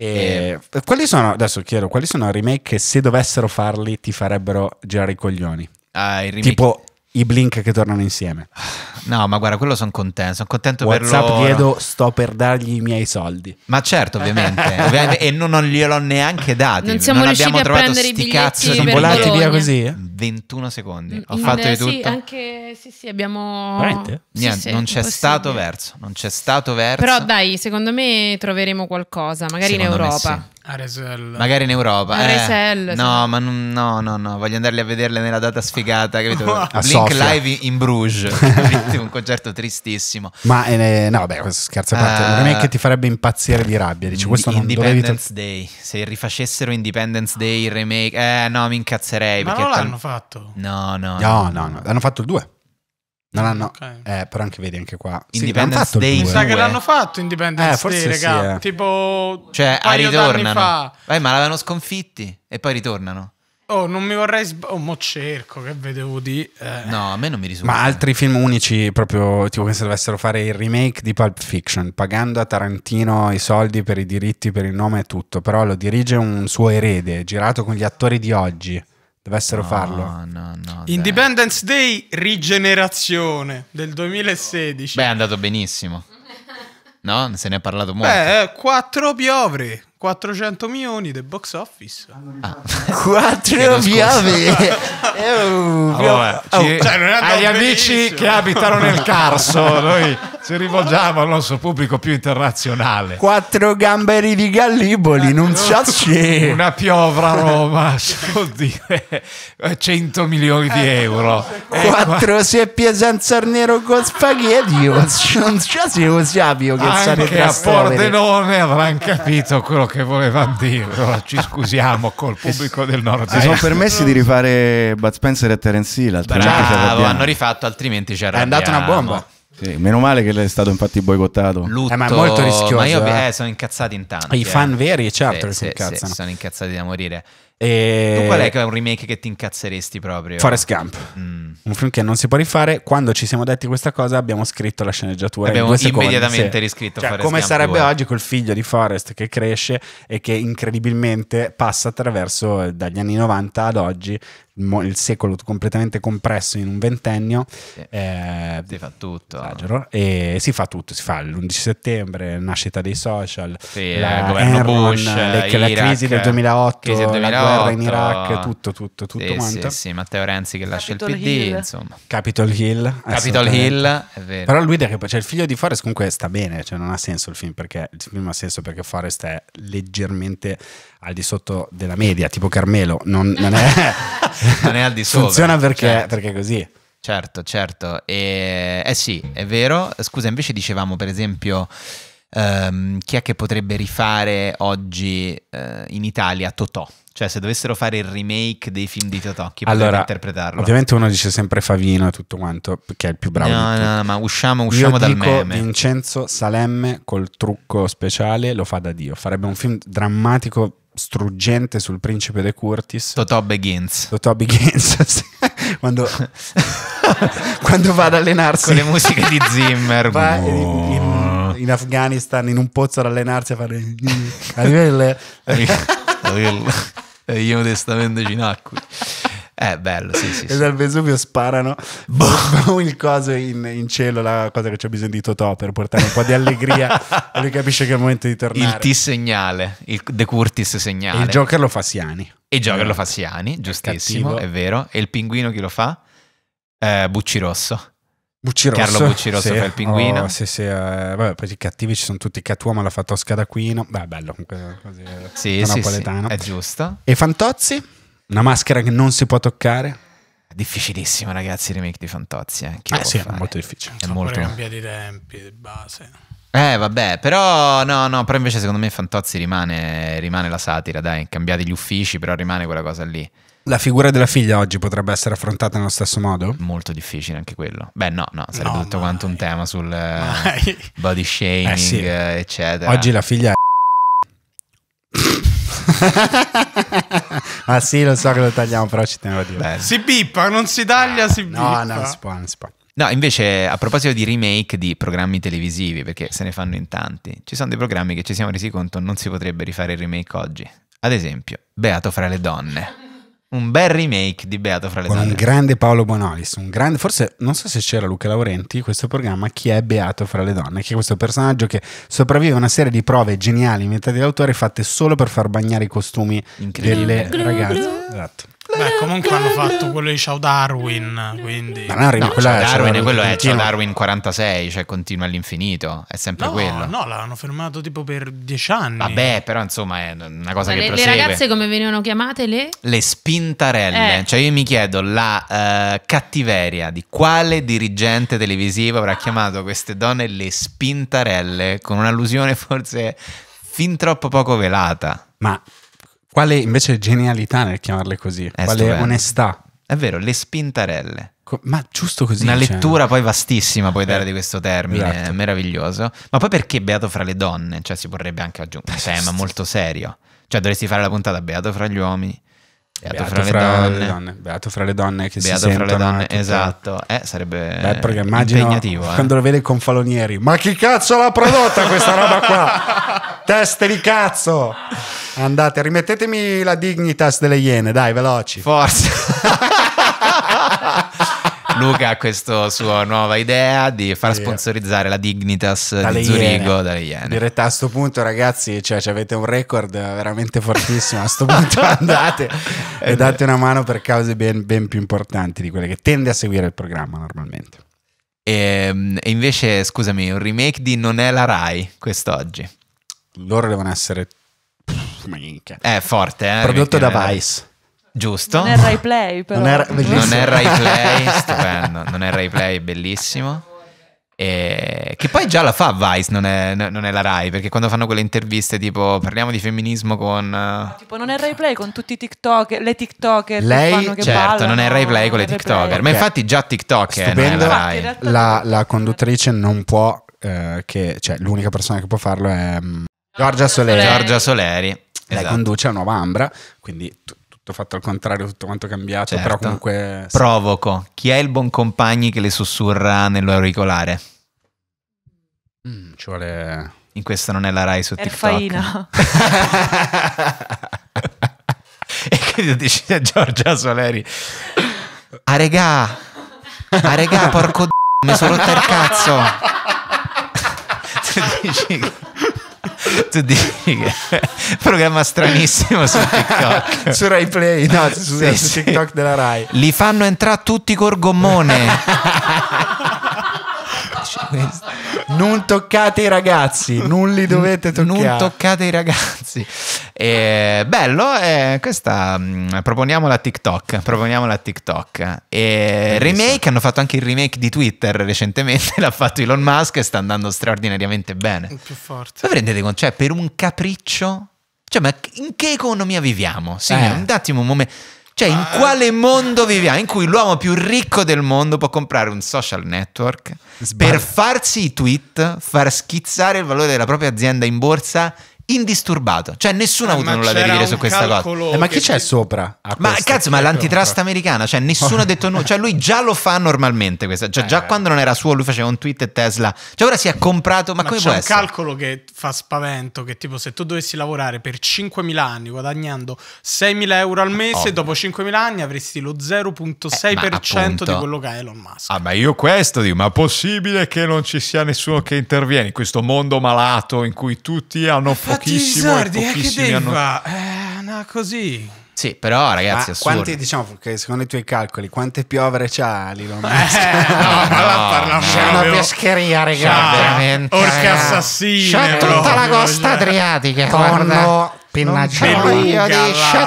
E eh, quali sono, adesso chiedo, quali sono i remake che se dovessero farli ti farebbero girare i coglioni? Ah, i tipo i Blink che tornano insieme. No, ma guarda, quello sono contento, sono contento WhatsApp per loro. chiedo, sto per dargli i miei soldi. Ma certo, ovviamente. ovviamente e non, non gliel'ho neanche dati. Non siamo non riusciti a prendere i biglietti cazzo. Sono volati via così, eh? 21 secondi. Mm, Ho In, fatto di eh, tutto. anche sì, sì, abbiamo Niente, sì, non c'è stato verso, non c'è stato verso. Però dai, secondo me troveremo qualcosa, magari secondo in Europa. Aresel. Magari in Europa. Eh. Aresel. Eh, no, ma no, no, no, voglio andarli a vederle nella data sfigata, capito? Wow. Live in Bruges, un concerto tristissimo. Ma eh, no, vabbè, questo scherzo a parte, uh, non è eh, che ti farebbe impazzire di rabbia, dici questo non Independence Day, se rifacessero Independence Day il remake, eh no, mi incazzerei ma perché non l'hanno fatto fatto? No, no. No, no, no. L'hanno fatto il 2. Non hanno, okay. eh, però anche vedi anche qua Independence sì, Day mi sa che l'hanno fatto Independence eh, forse Day, sì, Eh. tipo cioè ah, ritornano Vai, ma l'avevano sconfitti e poi ritornano Oh, non mi vorrei sbagliare. Oh, mo cerco che vedevo di. Eh. No, a me non mi risulta. Ma altri film unici, proprio tipo che se dovessero fare il remake di Pulp Fiction, pagando a Tarantino i soldi per i diritti, per il nome e tutto, però lo dirige un suo erede, girato con gli attori di oggi. Dovessero no, farlo. No, no, Independence Day rigenerazione del 2016. Beh, è andato benissimo. No? Se ne è parlato molto. Beh, eh, quattro piovri. 400 milioni del box office. Ah. 4 ah. milioni. agli eh, oh, oh. oh, cioè, amici che abitano nel Carso, noi ci rivolgiamo al nostro pubblico più internazionale. Quattro gamberi di Galliboli, non eh, so c'è. Una piovra a Roma, si dire 100 eh, milioni di euro. Quattro seppie senza nero con spaghetti, non so se lo sappio che Anche a Pordenone avranno capito quello che voleva dirlo. Ci scusiamo col eh pubblico del nord. Si sono permessi di rifare Bud Spencer e Terence Hill. Bravo, hanno rifatto, altrimenti c'era. È andata una bomba. Sì, meno male che è stato infatti boicottato. Lutto, eh, ma è molto rischioso. Ma io eh. eh. sono incazzati in tanti. I fan eh. veri, eh, certo, sì, che sì, sono incazzati da morire. E... Tu qual è, è un remake che ti incazzeresti proprio? Forest Camp, mm. Un film che non si può rifare. Quando ci siamo detti questa cosa abbiamo scritto la sceneggiatura. Abbiamo in immediatamente secondi, riscritto cioè, Forest Come Camp sarebbe 2. oggi col figlio di Forest che cresce e che incredibilmente passa attraverso dagli anni 90 ad oggi il secolo completamente compresso in un ventennio. Eh, si fa tutto. Esagero, e si fa tutto, si fa l'11 settembre, nascita dei social, sì, la, eh, governo Enron, Bush, le, la crisi del 2008, crisi 2008, la guerra in Iraq, tutto, tutto, tutto sì, quanto. Sì, sì, Matteo Renzi che lascia Capitol il PD, Hill. insomma. Capitol Hill. Capitol Hill, è vero. Però lui, cioè, il figlio di Forrest comunque sta bene, cioè non ha senso il film perché il film ha senso perché Forrest è leggermente al di sotto della media, tipo Carmelo, non, non, è, non è, al di sotto. Funziona perché, certo. perché così. Certo, certo. E, eh sì, è vero. Scusa, invece dicevamo per esempio... Um, chi è che potrebbe rifare oggi uh, in Italia Totò? Cioè, se dovessero fare il remake dei film di Totò, chi allora, potrebbe interpretarlo? Ovviamente uno dice sempre Favino e tutto quanto, perché è il più bravo. No, no, no, ma usciamo, usciamo Io dal dico meme. Vincenzo Salemme col trucco speciale lo fa da Dio. Farebbe un film drammatico struggente sul principe De Curtis. Totò Begins. Totò Begins, quando, quando, va ad allenarsi. Con le musiche di Zimmer. Va in, in, in, Afghanistan, in un pozzo ad allenarsi a fare... Io ci ginacqui. Eh, bello, sì, sì. E sì. dal Vesuvio sparano boh. il coso in, in, cielo, la cosa che c'è bisogno di Totò per portare un po' di allegria. e lui capisce che è il momento di tornare. Il T-segnale, il The Curtis segnale. E il Joker lo fa Siani. E il Joker eh, lo fa Siani, giustissimo, cattivo. è vero. E il pinguino chi lo fa? Eh, Bucci Rosso. Bucci Rosso. Carlo Bucci Rosso sì. per il pinguino. Oh, sì, sì, eh, vabbè, poi i cattivi ci sono tutti. Catwoman l'ha fatto Oscar d'Aquino. Beh, bello comunque. Così, eh, sì, sì, sì, è giusto. E Fantozzi? Una maschera che non si può toccare? Difficilissimo, ragazzi, il remake di Fantozzi. Eh, eh sì, fare? è molto difficile. È Sono molto... cambiati i tempi di base. Eh, vabbè, però no, no, però invece secondo me Fantozzi rimane, rimane la satira, dai, cambiati gli uffici, però rimane quella cosa lì. La figura della figlia oggi potrebbe essere affrontata nello stesso modo? Molto difficile anche quello. Beh, no, no, sarebbe no, tutto mai. quanto un tema sul eh, mai. body shaming, eh sì. eccetera. Oggi la figlia è ma sì, lo so che lo tagliamo, però ci tenevo a dire. Si bippa, non si taglia, si bippa. No, no, si può, non si può. No, invece a proposito di remake di programmi televisivi, perché se ne fanno in tanti, ci sono dei programmi che ci siamo resi conto non si potrebbe rifare il remake oggi. Ad esempio, Beato fra le donne un bel remake di Beato fra le donne. Con un grande Paolo Bonolis, un grande, forse non so se c'era Luca Laurenti, in questo programma Chi è Beato fra le donne, che è questo personaggio che sopravvive a una serie di prove geniali inventate dall'autore fatte solo per far bagnare i costumi delle ragazze. Esatto. Beh, comunque hanno fatto quello di Ciao Darwin, quindi... Ma Darwin, no, quella Ciao Darwin, Darwin quello è Ciao Darwin 46, cioè continua all'infinito, è sempre no, quello. No, l'hanno fermato tipo per dieci anni. Vabbè, però insomma è una cosa Ma che le, prosegue. Le ragazze come venivano chiamate? Le? Le spintarelle. Eh. Cioè io mi chiedo la uh, cattiveria di quale dirigente televisivo avrà chiamato queste donne le spintarelle con un'allusione forse fin troppo poco velata. Ma quale invece genialità nel chiamarle così, è quale stupendo. onestà. È vero, le spintarelle. Co- ma giusto così. Una cioè. lettura poi vastissima puoi dare di questo termine, esatto. meraviglioso. Ma poi perché beato fra le donne? Cioè si vorrebbe anche aggiungere un eh, tema molto serio. Cioè dovresti fare la puntata beato fra gli uomini. Beato, beato fra, fra, le, donne. le donne. Beato fra le donne che beato si fra le donne, tutte... esatto. Eh, sarebbe Beh, perché impegnativo. Eh. Quando lo vede con Falonieri, ma chi cazzo l'ha prodotta questa roba qua? Teste di cazzo! Andate, rimettetemi la dignitas delle iene, dai, veloci. Forza. Luca ha questa sua nuova idea di far sponsorizzare la Dignitas dalle di Zurigo iene. dalle Iene. In realtà a questo punto ragazzi, cioè, avete un record veramente fortissimo, a questo punto andate e date una mano per cause ben, ben più importanti di quelle che tende a seguire il programma normalmente. Ehm, e, invece, scusami, un remake di Non è la Rai quest'oggi loro devono essere... Minchia. È forte, eh? Prodotto da Vice. Giusto. Non è Rai Play, però. Non è, non è Rai Play, stupendo. Non è Rai Play, bellissimo. E... Che poi già la fa Vice, non è, non è, la Rai, perché quando fanno quelle interviste tipo parliamo di femminismo con... Eh, tipo non è Rai Play con tutti i TikTok, le TikToker. Lei, che che certo, ballano, non è Rai Play con le TikToker, okay. ma infatti già TikTok Stupendo. è la Rai. La, la conduttrice non può eh, che cioè, l'unica persona che può farlo è mm, Giorgia Soleri. Giorgia Soleri. Esatto. Lei conduce a Nuova Ambra, quindi tutto fatto al contrario, tutto quanto cambiato, certo. però comunque... Provoco. Chi è il buon compagni che le sussurra nell'auricolare? Mm, ci vuole... In questa non è la Rai su Erfaina. e quindi dici a Giorgia Soleri, a ah, regà, a ah, regà, porco d***o, mi sono rotta il cazzo. tu dici... tu dici che programma stranissimo su TikTok su Rai Play no, su, sì, su TikTok sì. della Rai li fanno entrare tutti col gommone non toccate i ragazzi, non li dovete toccare. Non toccate i ragazzi. E, eh, bello, eh, questa mm, proponiamo la TikTok. Proponiamo la TikTok. E eh, remake, hanno fatto anche il remake di Twitter recentemente, l'ha fatto Elon Musk e sta andando straordinariamente bene. Più forte. Ma prendete conto, cioè per un capriccio... Cioè, ma in che economia viviamo? Signor, eh. un attimo, un momento cioè, in ah. quale mondo viviamo in cui l'uomo più ricco del mondo può comprare un social network Sbaglio. per farsi i tweet, far schizzare il valore della propria azienda in borsa indisturbato. Cioè, nessuno ah, ha eh, avuto nulla da dire su questa cosa. Eh, ma chi c'è sopra? Ma cazzo, ma l'antitrust americana, cioè, nessuno ha detto nulla. Cioè, lui già lo fa normalmente. Cioè, già eh. quando non era suo, lui faceva un tweet e Tesla. Cioè, ora si è comprato. Ma, ma come può essere? C'è un calcolo che fa spavento: che tipo, se tu dovessi lavorare per 5.000 anni guadagnando 6.000 euro al mese, Ovvio. dopo 5.000 anni avresti lo 0,6% eh, di quello che ha Elon Musk. Ah, ma io questo dico, ma è possibile che non ci sia nessuno che interviene in questo mondo malato in cui tutti hanno. Fa pochissimo esordi, e eh, pochissimi hanno... Eh, no, così. Sì, però ragazzi, quanti, diciamo che secondo i tuoi calcoli, quante piovere c'ha Elon Musk? Eh, no, no, no, parliamo C'è una pescheria, raga, veramente. Orca assassina. C'è tutta la costa cioè. adriatica, tonno, Pennaccia. Io eh. di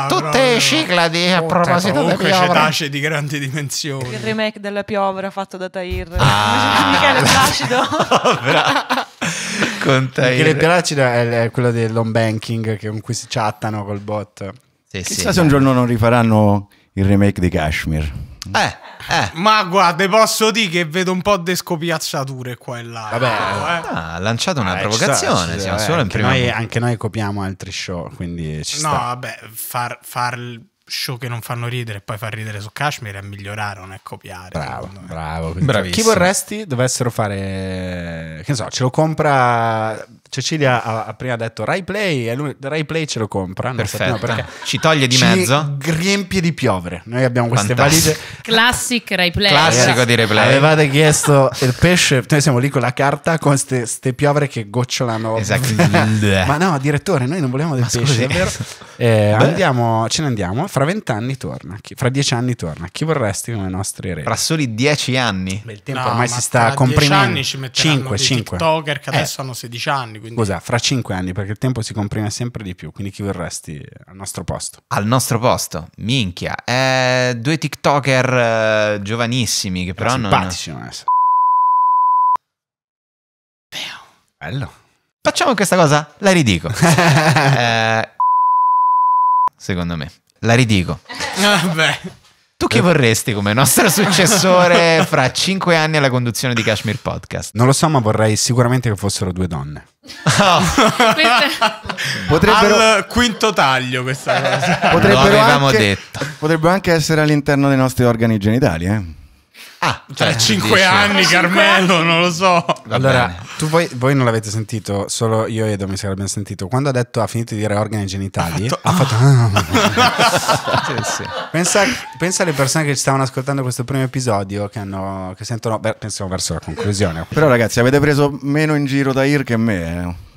tutte le cicladi a proposito delle piovre. cetacee di grandi dimensioni. Il remake della piovra fatto da Tahir. Ah, Michele Placido. Con Tahir. Michele Placido è quello dell'home banking con cui si chattano col bot. Sì, Chissà sì, se un giorno non rifaranno il remake di Kashmir. Eh, eh. Ma guarda, posso dire che vedo un po' di scopiazzature qua e là. Vabbè, eh. eh. ah, ha lanciato una vabbè, ah, provocazione. Sta, siamo vabbè, solo in prima. Noi, anche noi copiamo altri show. Quindi ci no, sta. vabbè, far, far show che non fanno ridere e poi far ridere su Kashmir è migliorare, non è copiare. Bravo, bravo. Bravissimo. Chi vorresti dovessero fare, che ne so, ce lo compra Cecilia ha, ha prima detto Rai Play e lui Rai Play ce lo compra. Perfetto. Perché ci toglie di ci mezzo. Riempie di piovere. Noi abbiamo queste Fantastico. valigie. Classic Rai Play. Classico di Rai Play. Avevate chiesto il pesce, noi siamo lì con la carta con queste piovere che gocciolano. Esatto. Ma no, direttore, noi non vogliamo del Ma pesce, eh, andiamo, ce ne andiamo. Fra vent'anni torna. Chi, fra dieci anni torna. Chi vorresti come nostri re? Fra soli dieci anni. Beh, il tempo no, ormai si sta comprimendo. Cinque anni ci metteranno 5, 5. TikToker che eh. adesso hanno 16 anni quindi... Cos'è? Fra cinque anni, perché il tempo si comprime sempre di più, quindi chi vorresti al nostro posto? Al nostro posto, minchia. Eh, due TikToker eh, giovanissimi che però, però simpatici non... Simpatici, eh, Bello. Facciamo questa cosa, la ridico. Eh, secondo me, la ridico. Vabbè. Ah, tu chi vorresti come nostro successore fra cinque anni alla conduzione di Kashmir Podcast? Non lo so, ma vorrei sicuramente che fossero due donne. Oh. Al quinto taglio questa cosa. Potrebbero, anche, potrebbero anche essere all'interno dei nostri organi genitali, eh? Ah, cioè, eh, 5 anni, Carmelo, non lo so. Va allora, bene. tu voi, voi, non l'avete sentito, solo io e Edo mi sarebbero sentito. Quando ha detto ha finito di dire organi genitali, ha fatto. Ha fatto ah". sì, sì. Pensa, pensa, alle persone che ci stavano ascoltando questo primo episodio, che, hanno, che sentono, beh, pensiamo verso la conclusione. Però, ragazzi, avete preso meno in giro da Ir che me. Eh.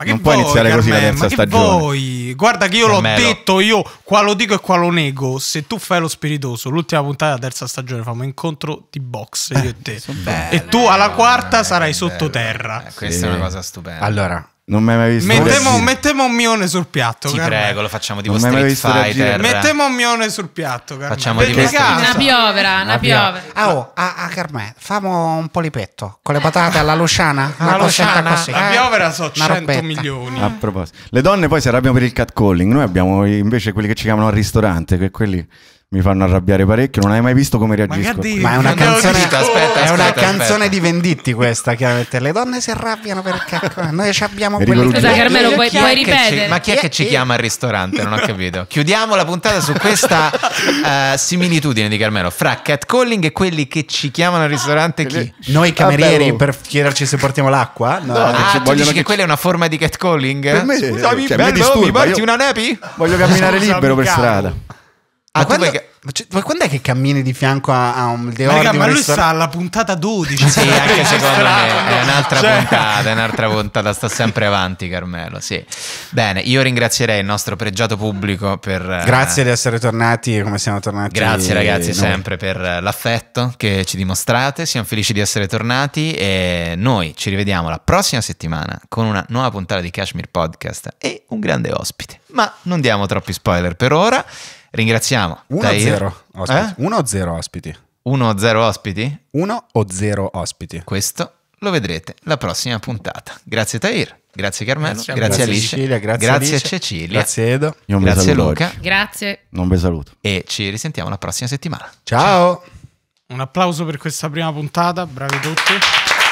Ma che non puoi iniziare così la terza stagione. Voi? Guarda che io l'ho detto, io qua lo dico e qua lo nego. Se tu fai lo spiritoso, l'ultima puntata della terza stagione famo incontro di box io e te. Eh, belle, e tu alla quarta eh, belle, sarai sottoterra. Eh, questa sì. è una cosa stupenda. Allora, non mi hai mai visto. Mettiamo, sì. mettiamo un mione sul piatto. Ti carne. prego, lo facciamo tipo non Street mai Fighter. Mettiamo un mione sul piatto. Carne. Facciamo tipo una piovera, una piovera. Ah, oh, a, a Carmè, famo un polipetto con le patate alla Luciana. La Luciana, così. la piovera so 100 milioni. A proposito, le donne poi si arrabbiano per il catcalling. Noi abbiamo invece quelli che ci chiamano al ristorante, che quelli mi fanno arrabbiare parecchio. Non hai mai visto come reagisco. Ma, Ma è una canzone, aspetta, aspetta, è una aspetta, canzone di venditti questa, chiaramente. Le donne si arrabbiano perché noi ci abbiamo quelle Scusa Carmelo, puoi, puoi ripetere? Ci, ma chi è che ci chiama al ristorante? Non ho capito. Chiudiamo la puntata su questa uh, similitudine di Carmelo fra catcalling e quelli che ci chiamano al ristorante chi? Noi camerieri Vabbè, oh. per chiederci se portiamo l'acqua? No, no ah, tu dici che, che quella è una forma di catcalling? Per me, Scusami, cioè, bello, mi, mi porti io... una nepi? Voglio camminare libero per strada. Ah, quando, che, ma, c- ma, quando, è che cammini di fianco a, a un The Ma, ma lui ristor- sta alla puntata 12. sì, anche cioè, secondo me è un'altra cioè... puntata, è un'altra puntata, sta sempre avanti Carmelo, sì. Bene, io ringrazierei il nostro pregiato pubblico per... Eh, Grazie eh, di essere tornati come siamo tornati. Grazie ragazzi noi. sempre per eh, l'affetto che ci dimostrate, siamo felici di essere tornati e noi ci rivediamo la prossima settimana con una nuova puntata di Kashmir Podcast e un grande ospite. Ma non diamo troppi spoiler per ora. Ringraziamo. 1-0 ospiti. 1-0 eh? ospiti. 1-0 ospiti? 1 o 0 ospiti. Questo lo vedrete la prossima puntata. Grazie Tair. Grazie Carmelo, grazie, grazie, grazie Alice, Cecilia, grazie, grazie Alice, Cecilia, grazie Edo, grazie Luca, oggi. grazie. Non vi saluto. E ci risentiamo la prossima settimana. Ciao. Ciao. Un applauso per questa prima puntata, bravi tutti.